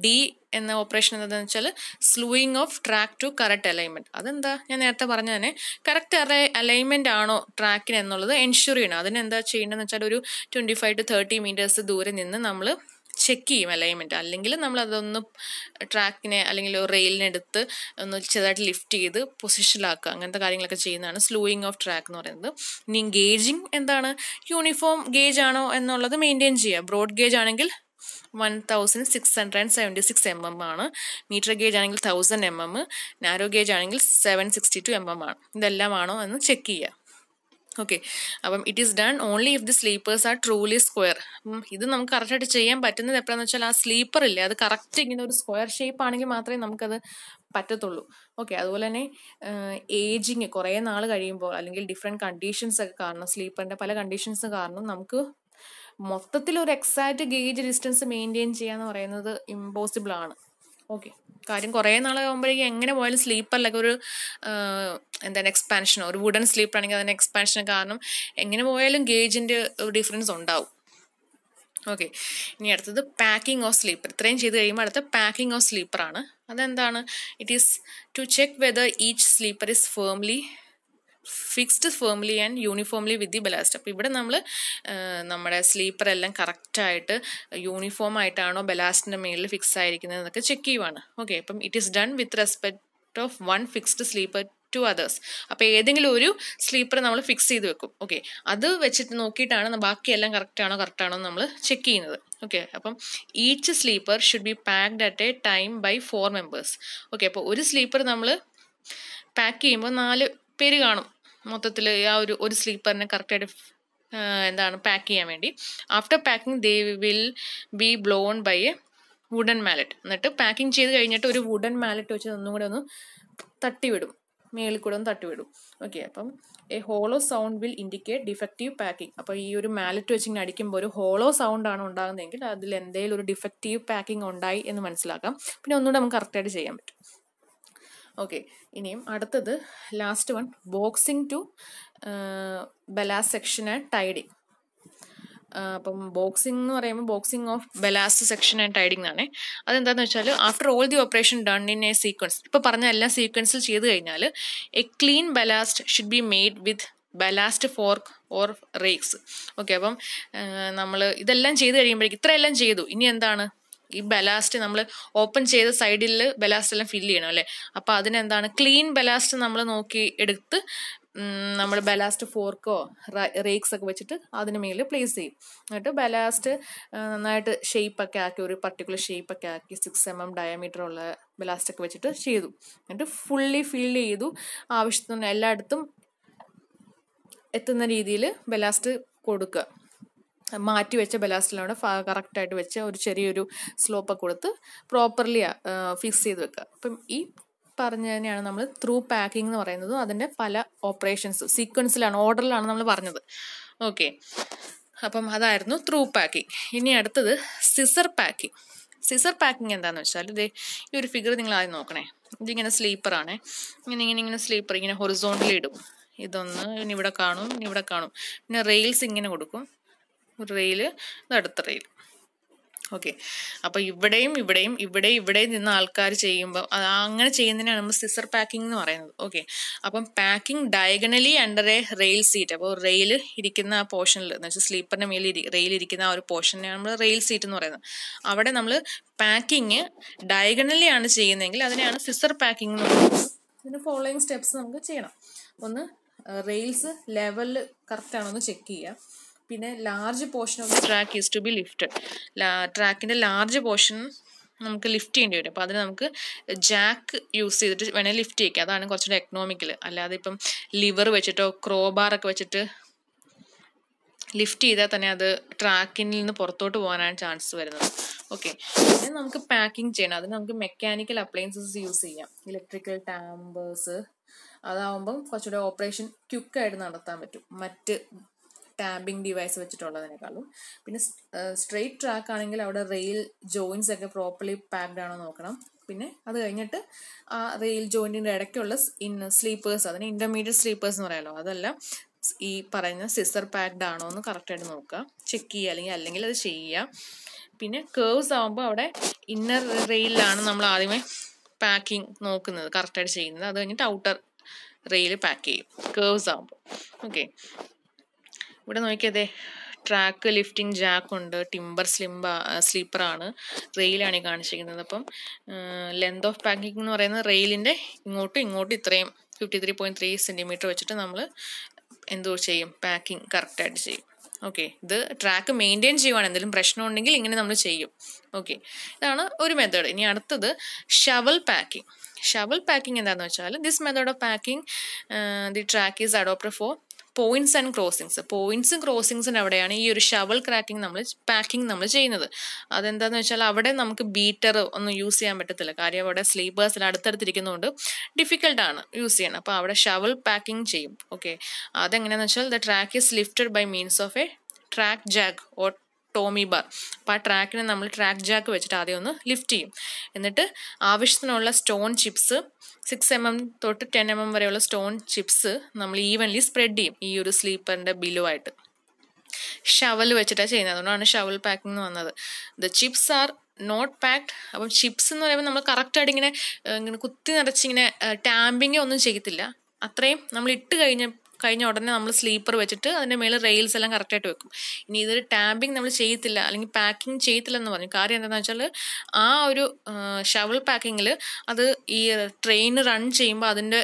ഡി എന്ന ഓപ്പറേഷൻ എന്താണെന്ന് വെച്ചാൽ slewing of track to correct alignment അതെന്താ ഞാൻ നേരത്തെ പറഞ്ഞ തന്നെ കറക്റ്റ് അലൈ ആണോ ട്രാക്കിന് എന്നുള്ളത് എൻഷുർ ചെയ്യണം അതിനെന്താ ചെയ്യേണ്ടതെന്ന് വെച്ചാൽ ഒരു twenty five to thirty metres ദൂരെ നിന്ന് നമ്മൾ ചെക്ക് ചെയ്യും അലൈൻമെൻറ്റ് അല്ലെങ്കിൽ നമ്മൾ അതൊന്ന് ട്രാക്കിനെ അല്ലെങ്കിൽ റെയിലിനെടുത്ത് ഒന്ന് ചെറുതായിട്ട് ലിഫ്റ്റ് ചെയ്ത് പൊസിഷനിലാക്കുക അങ്ങനത്തെ കാര്യങ്ങളൊക്കെ ചെയ്യുന്നതാണ് സ്ലൂയിങ് ഓഫ് ട്രാക്ക് എന്ന് പറയുന്നത് ഇനി ഗേജിങ് എന്താണ് യൂണിഫോം ഗേജ് ആണോ എന്നുള്ളത് മെയിൻറ്റെയിൻ ചെയ്യുക ബ്രോഡ് ഗേജ് ആണെങ്കിൽ one thousand six hundred and seventy six M M ആണ് മീറ്റർ ഗേജ് ആണെങ്കിൽ thousand M M narrow gauge ആണെങ്കിൽ seven sixty two M M ആണ് ഇതെല്ലാം ആണോ എന്ന് ചെക്ക് ചെയ്യുക ഓക്കെ അപ്പം it is done only if the sleepers are truly square ഇത് നമുക്ക് കറക്റ്റായിട്ട് ചെയ്യാൻ പറ്റുന്നത് എപ്പോഴാന്ന് വെച്ചാൽ ആ സ്ലീപ്പർ ഇല്ലേ അത് കറക്റ്റ് ഇങ്ങനെ ഒരു സ്ക്വയർ ഷേപ്പ് ആണെങ്കിൽ മാത്രമേ നമുക്കത് പറ്റത്തുള്ളൂ ഓക്കെ അതുപോലെ തന്നെ ഏജിങ് കുറേ നാൾ കഴിയുമ്പോൾ അല്ലെങ്കിൽ ഡിഫറെൻറ്റ് കണ്ടീഷൻസ് ഒക്കെ കാരണം സ്ലീപ്പറിൻ്റെ പല കണ്ടീഷൻസ് കാരണം നമുക്ക് മൊത്തത്തിൽ ഒരു എക്സാക്റ്റ് ഗേജ് ഡിസ്റ്റൻസ് മെയിൻറ്റെയിൻ ചെയ്യാന്ന് പറയുന്നത് ഇമ്പോസിബിൾ ആണ് ഓക്കെ കാര്യം കുറേ നാളാകുമ്പോഴേക്കും എങ്ങനെ പോയാലും സ്ലീപ്പറിലൊക്കെ ഒരു എന്താണ് എക്സ്പാൻഷനോ ഒരു വുഡൻ സ്ലീപ്പറാണെങ്കിൽ അതിൻ്റെ എക്സ്പാൻഷൻ കാരണം എങ്ങനെ പോയാലും ഗേജിൻ്റെ ഡിഫറൻസ് ഉണ്ടാവും ഓക്കെ ഇനി അടുത്തത് പാക്കിംഗ് ഓഫ് സ്ലീപ്പർ ഇത്രയും ചെയ്ത് കഴിയുമ്പോൾ അടുത്ത പാക്കിംഗ് ഓഫ് സ്ലീപ്പറാണ് അതെന്താണ് it is to check whether each sleeper is firmly fixed firmly and uniformly with the ballast അപ്പോൾ ഇവിടെ നമ്മൾ നമ്മുടെ സ്ലീപ്പർ എല്ലാം കറക്റ്റായിട്ട് യൂണിഫോം ആയിട്ടാണോ ബലാസ്റ്റിൻ്റെ മേളിൽ ഫിക്സ് ആയിരിക്കുന്നത് എന്നൊക്കെ ചെക്ക് ചെയ്യുവാണ് ഓക്കെ അപ്പം it is done with respect of one fixed sleeper to others അപ്പോൾ ഏതെങ്കിലും ഒരു സ്ലീപ്പർ നമ്മൾ ഫിക്സ് ചെയ്ത് വെക്കും ഓക്കെ അത് വെച്ചിട്ട് നോക്കിയിട്ടാണ് ബാക്കിയെല്ലാം കറക്റ്റാണോ കറക്റ്റാണോ നമ്മൾ ചെക്ക് ചെയ്യുന്നത് ഓക്കെ അപ്പം each sleeper should be packed at a time by four members okay അപ്പോൾ ഒരു സ്ലീപ്പർ നമ്മൾ പാക്ക് ചെയ്യുമ്പോൾ നാല് പേര് കാണും മൊത്തത്തിൽ ആ ഒരു ഒരു സ്ലീപ്പറിനെ കറക്റ്റായിട്ട് എന്താണ് പാക്ക് ചെയ്യാൻ വേണ്ടി after packing they will be blown by a wooden mallet എന്നിട്ട് പാക്കിംഗ് ചെയ്ത് കഴിഞ്ഞിട്ട് ഒരു വുഡൻ മാലറ്റ് വെച്ച് ഒന്നും കൂടെ ഒന്ന് തട്ടിവിടും മേളിൽ കൂടെ ഒന്ന് തട്ടിവിടും ഓക്കെ അപ്പം a hollow sound will indicate defective packing അപ്പോൾ ഈ ഒരു മാലറ്റ് ഇങ്ങനെ അടിക്കുമ്പോൾ ഒരു ഹോളോ സൗണ്ട് ആണ് ഉണ്ടാകുന്നതെങ്കിൽ അതിൽ എന്തെങ്കിലും ഒരു ഡിഫക്റ്റീവ് പാക്കിംഗ് ഉണ്ടായി എന്ന് മനസ്സിലാക്കാം പിന്നെ ഒന്നുകൂടെ നമുക്ക് കറക്റ്റായിട്ട് ചെയ്യാൻ പറ്റും ഓക്കെ ഇനിയും അടുത്തത് last one boxing to ballast section and tidying അപ്പം ബോക്സിംഗ് എന്ന് പറയുമ്പോൾ boxing of ballast section and tidying ആണ് അതെന്താണെന്ന് വെച്ചാൽ after all the operation done in a sequence ഇപ്പോൾ പറഞ്ഞ എല്ലാ സീക്വൻസിൽ ചെയ്ത് കഴിഞ്ഞാൽ a clean ballast should be made with ballast fork or rakes okay അപ്പം നമ്മൾ ഇതെല്ലാം ചെയ്ത് കഴിയുമ്പോഴേക്കും ഇത്രയെല്ലാം ചെയ്തു ഇനി എന്താണ് ഈ ബലാസ്റ്റ് നമ്മൾ ഓപ്പൺ ചെയ്ത സൈഡിൽ ബലാസ്റ്റ് എല്ലാം ഫില്ല് ചെയ്യണം അല്ലേ അപ്പം അതിനെന്താണ് ക്ലീൻ ബലാസ്റ്റ് നമ്മൾ നോക്കി എടുത്ത് നമ്മൾ ബലാസ്റ്റ് ഫോർക്കോ റേക്സ് ഒക്കെ വെച്ചിട്ട് അതിന് മേലിൽ പ്ലേസ് ചെയ്യും എന്നിട്ട് ബലാസ്റ്റ് നന്നായിട്ട് ഷേപ്പൊക്കെ ആക്കി ഒരു പർട്ടിക്കുലർ ഷേപ്പൊക്കെ ആക്കി സിക്സ് എം എം ഡയമീറ്റർ ഉള്ള ബലാസ്റ്റ് ഒക്കെ വെച്ചിട്ട് ചെയ്തു എന്നിട്ട് ഫുള്ളി ഫിൽ ചെയ്തു ആവശ്യത്തിന് എല്ലായിടത്തും എത്തുന്ന രീതിയിൽ ബലാസ്റ്റ് കൊടുക്കുക മാറ്റി വെച്ച ബലാസ്റ്റിലാണ് കറക്റ്റായിട്ട് വെച്ച് ഒരു ചെറിയൊരു സ്ലോപ്പൊക്കെ കൊടുത്ത് പ്രോപ്പർലി ഫിക്സ് ചെയ്ത് വെക്കുക അപ്പം ഈ പറഞ്ഞതിനെയാണ് നമ്മൾ ത്രൂ പാക്കിംഗ് എന്ന് പറയുന്നത് അതിൻ്റെ പല ഓപ്പറേഷൻസ് സീക്വൻസിലാണ് ഓർഡറിലാണ് നമ്മൾ പറഞ്ഞത് ഓക്കെ അപ്പം അതായിരുന്നു ത്രൂ പാക്കിംഗ് ഇനി അടുത്തത് സിസർ പാക്കിംഗ് സിസർ പാക്കിംഗ് എന്താണെന്ന് വെച്ചാൽ ഇത് ഈ ഒരു ഫിഗർ നിങ്ങൾ ആദ്യം നോക്കണേ ഇതിങ്ങനെ സ്ലീപ്പറാണ് ഇങ്ങനെ ഇങ്ങനെ ഇങ്ങനെ സ്ലീപ്പർ ഇങ്ങനെ ഹൊറിസോണ്ടലി ഇടും ഇതൊന്ന് ഇനി ഇവിടെ കാണും ഇനി ഇവിടെ കാണും പിന്നെ റെയിൽസ് ഇങ്ങനെ കൊടുക്കും ഒരു റെയിൽ ഇത് അടുത്ത റെയിൽ ഓക്കെ അപ്പോൾ ഇവിടെയും ഇവിടെയും ഇവിടെ ഇവിടെ നിന്ന് ആൾക്കാർ ചെയ്യുമ്പോൾ അങ്ങനെ ചെയ്യുന്നതിനാണ് നമ്മൾ സിസർ പാക്കിംഗ് എന്ന് പറയുന്നത് ഓക്കെ അപ്പം packing diagonally under a rail seat അപ്പോൾ റെയിൽ ഇരിക്കുന്ന ആ പോർഷനിൽ എന്ന് വെച്ചാൽ സ്ലീപ്പറിൻ്റെ മേലിൽ റെയിൽ ഇരിക്കുന്ന ആ ഒരു പോർഷനെ നമ്മൾ റെയിൽ സീറ്റ് എന്ന് പറയുന്നത് അവിടെ നമ്മൾ പാക്കിങ് ഡയഗണലി ആണ് ചെയ്യുന്നതെങ്കിൽ അതിനെയാണ് സിസർ പാക്കിംഗ് എന്ന് പറയുന്നത് ഇതിന് ഫോളോയിങ് സ്റ്റെപ്സ് നമുക്ക് ചെയ്യണം ഒന്ന് റെയിൽസ് ലെവൽ കറക്റ്റാണോ എന്ന് ചെക്ക് ചെയ്യുക പിന്നെ large portion of track is to be lifted ട്രാക്കിൻ്റെ ലാർജ് പോർഷൻ നമുക്ക് ലിഫ്റ്റ് ചെയ്യേണ്ടി വരും അപ്പോൾ അതിന് നമുക്ക് ജാക്ക് യൂസ് ചെയ്തിട്ട് വേണമെങ്കിൽ ലിഫ്റ്റ് ചെയ്യിക്കുക അതാണ് കുറച്ചുകൂടെ എക്കണോമിക്കൽ അല്ലാതെ ഇപ്പം ലിവർ വെച്ചിട്ടോ ക്രോബാറൊക്കെ വെച്ചിട്ട് ലിഫ്റ്റ് ചെയ്താൽ തന്നെ അത് ട്രാക്കിൽ നിന്ന് പുറത്തോട്ട് പോകാനാണ് ചാൻസ് വരുന്നത് ഓക്കെ പിന്നെ നമുക്ക് പാക്കിംഗ് ചെയ്യണം അതിന് നമുക്ക് മെക്കാനിക്കൽ അപ്ലയൻസസ് യൂസ് ചെയ്യാം ഇലക്ട്രിക്കൽ ടാമ്പേഴ്സ് അതാവുമ്പം കുറച്ചുകൂടെ ഓപ്പറേഷൻ ക്യുക്കായിട്ട് നടത്താൻ പറ്റും മറ്റ് ടാബിംഗ് ഡിവൈസ് വെച്ചിട്ടുള്ളതിനേക്കാളും പിന്നെ സ്ട്രെയിറ്റ് ട്രാക്ക് ആണെങ്കിൽ അവിടെ റെയിൽ ജോയിൻസ് ഒക്കെ പ്രോപ്പർലി പാക്ഡ് ആണോ നോക്കണം പിന്നെ അത് കഴിഞ്ഞിട്ട് ആ റെയിൽ ജോയിൻറ്റിൻ്റെ ഇടയ്ക്കുള്ള ഇൻ സ്ലീപ്പേഴ്സ് അതിന് ഇൻ്റർമീഡിയറ്റ് സ്ലീപ്പേഴ്സ് എന്ന് പറയാമല്ലോ അതെല്ലാം ഈ പറയുന്ന സിസർ പാക്ഡ് ആണോ എന്ന് കറക്റ്റായിട്ട് നോക്കുക ചെക്ക് ചെയ്യുക അല്ലെങ്കിൽ അല്ലെങ്കിൽ അത് ചെയ്യുക പിന്നെ കേവ്സ് ആകുമ്പോൾ അവിടെ ഇന്നർ റെയിലാണ് നമ്മൾ ആദ്യമേ പാക്കിംഗ് നോക്കുന്നത് കറക്റ്റായിട്ട് ചെയ്യുന്നത് അത് കഴിഞ്ഞിട്ട് ഔട്ടർ റെയിൽ പാക്ക് ചെയ്യും കേവ്സ് ആകുമ്പോൾ ഓക്കെ ഇവിടെ നോക്കിയതേ ട്രാക്ക് ലിഫ്റ്റിംഗ് ജാക്ക് ഉണ്ട് ടിമ്പർ സ്ലിംബ സ്ലീപ്പറാണ് റെയിലാണ് ഈ കാണിച്ചിരിക്കുന്നത് അപ്പം ലെങ്ത് ഓഫ് പാക്കിംഗ് എന്ന് പറയുന്നത് റെയിലിൻ്റെ ഇങ്ങോട്ടും ഇങ്ങോട്ടും ഇത്രയും fifty three point three centimetre വെച്ചിട്ട് നമ്മൾ എന്തോ ചെയ്യും പാക്കിംഗ് കറക്റ്റായിട്ട് ചെയ്യും ഓക്കെ ഇത് ട്രാക്ക് മെയിൻറ്റെയിൻ ചെയ്യുവാണ് എന്തെങ്കിലും പ്രശ്നമുണ്ടെങ്കിൽ ഇങ്ങനെ നമ്മൾ ചെയ്യും ഓക്കെ ഇതാണ് ഒരു മെത്തേഡ് ഇനി അടുത്തത് ഷവൽ പാക്കിംഗ് ഷവൽ പാക്കിംഗ് എന്താണെന്ന് വെച്ചാൽ this method of packing the track is adopted for points and crossings പോയിന്റ്സും ക്രോസിങ്സും അവിടെയാണ് ഈ ഒരു ഷവൽ ക്രാക്കിംഗ് നമ്മൾ പാക്കിംഗ് നമ്മൾ ചെയ്യുന്നത് അതെന്താണെന്ന് വെച്ചാൽ അവിടെ നമുക്ക് ബീറ്റർ ഒന്നും യൂസ് ചെയ്യാൻ പറ്റത്തില്ല കാര്യം അവിടെ സ്ലീപ്പേഴ്സിൽ അടുത്തടുത്തിരിക്കുന്നതുകൊണ്ട് ഡിഫിക്കൽട്ടാണ് യൂസ് ചെയ്യണം അപ്പോൾ അവിടെ ഷവൽ പാക്കിംഗ് ചെയ്യും ഓക്കെ അതെങ്ങനെയാണെന്ന് വെച്ചാൽ the track is lifted by means of a track jack or tommy bar അപ്പോൾ ആ ട്രാക്കിനെ നമ്മൾ ട്രാക്ക് ജാക്ക് വെച്ചിട്ട് ആദ്യം ഒന്ന് ലിഫ്റ്റ് ചെയ്യും എന്നിട്ട് ആവശ്യത്തിനുള്ള stone chips six M M തൊട്ട് ടെൻ എം എം വരെയുള്ള സ്റ്റോൺ ചിപ്സ് നമ്മൾ ഈവൻലി സ്പ്രെഡ് ചെയ്യും ഈ ഒരു സ്ലീപ്പറിൻ്റെ ബിലോ ആയിട്ട് ഷവൽ വെച്ചിട്ടാണ് ചെയ്യുന്നത് അതുകൊണ്ടാണ് ഷവൽ പാക്കിംഗ് എന്ന് വന്നത് the chips are not packed അപ്പം ചിപ്സ് എന്ന് പറയുമ്പോൾ നമ്മൾ കറക്റ്റായിട്ട് ഇങ്ങനെ ഇങ്ങനെ കുത്തി നിറച്ചിങ്ങനെ ടാമ്പിങ്ങോ ഒന്നും ചെയ്യത്തില്ല അത്രയും നമ്മൾ ഇട്ട് കഴിഞ്ഞ കഴിഞ്ഞ ഉടനെ നമ്മൾ സ്ലീപ്പർ വെച്ചിട്ട് അതിൻ്റെ മേലെ റെയിൽസ് എല്ലാം കറക്റ്റായിട്ട് വെക്കും ഇനി ഇതൊരു ടാമ്പിങ് നമ്മൾ ചെയ്യത്തില്ല അല്ലെങ്കിൽ പാക്കിംഗ് ചെയ്യത്തില്ല എന്ന് പറഞ്ഞു കാര്യം എന്താണെന്ന് വെച്ചാൽ ആ ഒരു ഷവൽ പാക്കിങ്ങിൽ അത് ഈ ട്രെയിൻ റൺ ചെയ്യുമ്പോൾ അതിൻ്റെ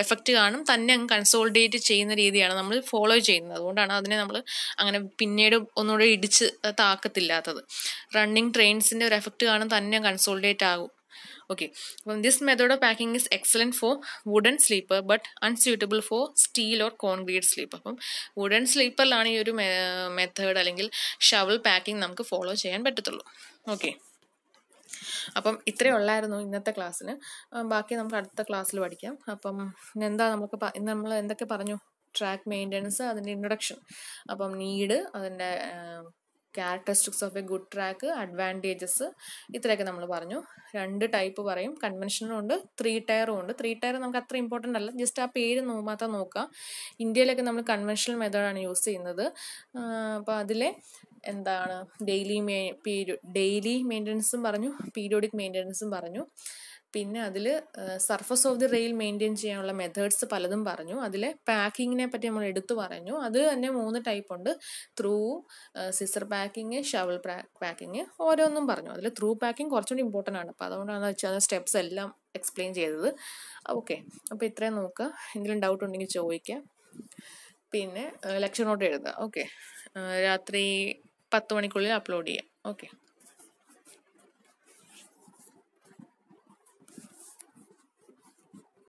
എഫക്റ്റ് കാണും തന്നെ അങ്ങ് കൺസോൾഡേറ്റ് ചെയ്യുന്ന രീതിയാണ് നമ്മൾ ഫോളോ ചെയ്യുന്നത് അതുകൊണ്ടാണ് അതിനെ നമ്മൾ അങ്ങനെ പിന്നീട് ഒന്നുകൂടെ ഇടിച്ച് താക്കത്തില്ലാത്തത് റണ്ണിങ് ട്രെയിൻസിൻ്റെ ഒരു എഫക്റ്റ് കാണും തന്നെ കൺസോൾഡേറ്റ് ആകും ഓക്കെ അപ്പം this method of packing is excellent for wooden sleeper but unsuitable for steel or concrete sleeper അപ്പം വുഡൻ സ്ലീപ്പറിലാണ് ഈ ഒരു മെത്തേഡ് അല്ലെങ്കിൽ ഷവൽ പാക്കിംഗ് നമുക്ക് ഫോളോ ചെയ്യാൻ പറ്റത്തുള്ളൂ ഓക്കെ അപ്പം ഇത്രയേ ഉള്ളായിരുന്നു ഇന്നത്തെ ക്ലാസ്സിന് ബാക്കി നമുക്ക് അടുത്ത ക്ലാസ്സിൽ പഠിക്കാം അപ്പം എന്താ നമുക്ക് ഇന്ന് നമ്മൾ എന്തൊക്കെ പറഞ്ഞു ട്രാക്ക് മെയിൻ്റനൻസ് അതിൻ്റെ ഇൻട്രൊഡക്ഷൻ അപ്പം നീഡ് അതിൻ്റെ characteristics of a good track advantages ഇത്രയൊക്കെ നമ്മൾ പറഞ്ഞു രണ്ട് ടൈപ്പ് പറയും കൺവെൻഷനും ഉണ്ട് ത്രീ ടയറും ഉണ്ട് ത്രീ ടയർ നമുക്ക് അത്ര ഇമ്പോർട്ടൻ്റ് അല്ല ജസ്റ്റ് ആ പേര് മാത്രം നോക്കാം ഇന്ത്യയിലൊക്കെ നമ്മൾ കൺവെൻഷണൽ മെത്തേഡാണ് യൂസ് ചെയ്യുന്നത് അപ്പോൾ അതിലെ എന്താണ് ഡെയിലി മേ പീരിയോ ഡെയിലി മെയിൻ്റനൻസും പറഞ്ഞു പീരിയോഡിക് മെയിൻ്റനൻസും പറഞ്ഞു പിന്നെ അതിൽ surface of the rail maintain ചെയ്യാനുള്ള മെത്തേഡ്സ് പലതും പറഞ്ഞു അതിൽ പാക്കിങ്ങിനെ പറ്റി നമ്മൾ എടുത്തു പറഞ്ഞു അത് തന്നെ മൂന്ന് ടൈപ്പ് ഉണ്ട് ത്രൂ സിസർ പാക്കിങ് ഷവൽ പാക്കിങ് ഓരോന്നും പറഞ്ഞു അതിൽ ത്രൂ പാക്കിങ് കുറച്ചുകൂടി ഇമ്പോർട്ടൻ്റ് ആണ് അപ്പോൾ അതുകൊണ്ടാണ് വെച്ചാൽ സ്റ്റെപ്സ് എല്ലാം എക്സ്പ്ലെയിൻ ചെയ്തത് ഓക്കെ അപ്പോൾ ഇത്രയും നോക്കുക എന്തെങ്കിലും ഡൗട്ട് ഉണ്ടെങ്കിൽ ചോദിക്കാം പിന്നെ ലെക്ചർ നോട്ട് എഴുതുക ഓക്കെ രാത്രി പത്ത് മണിക്കുള്ളിൽ അപ്ലോഡ് ചെയ്യാം ഓക്കെ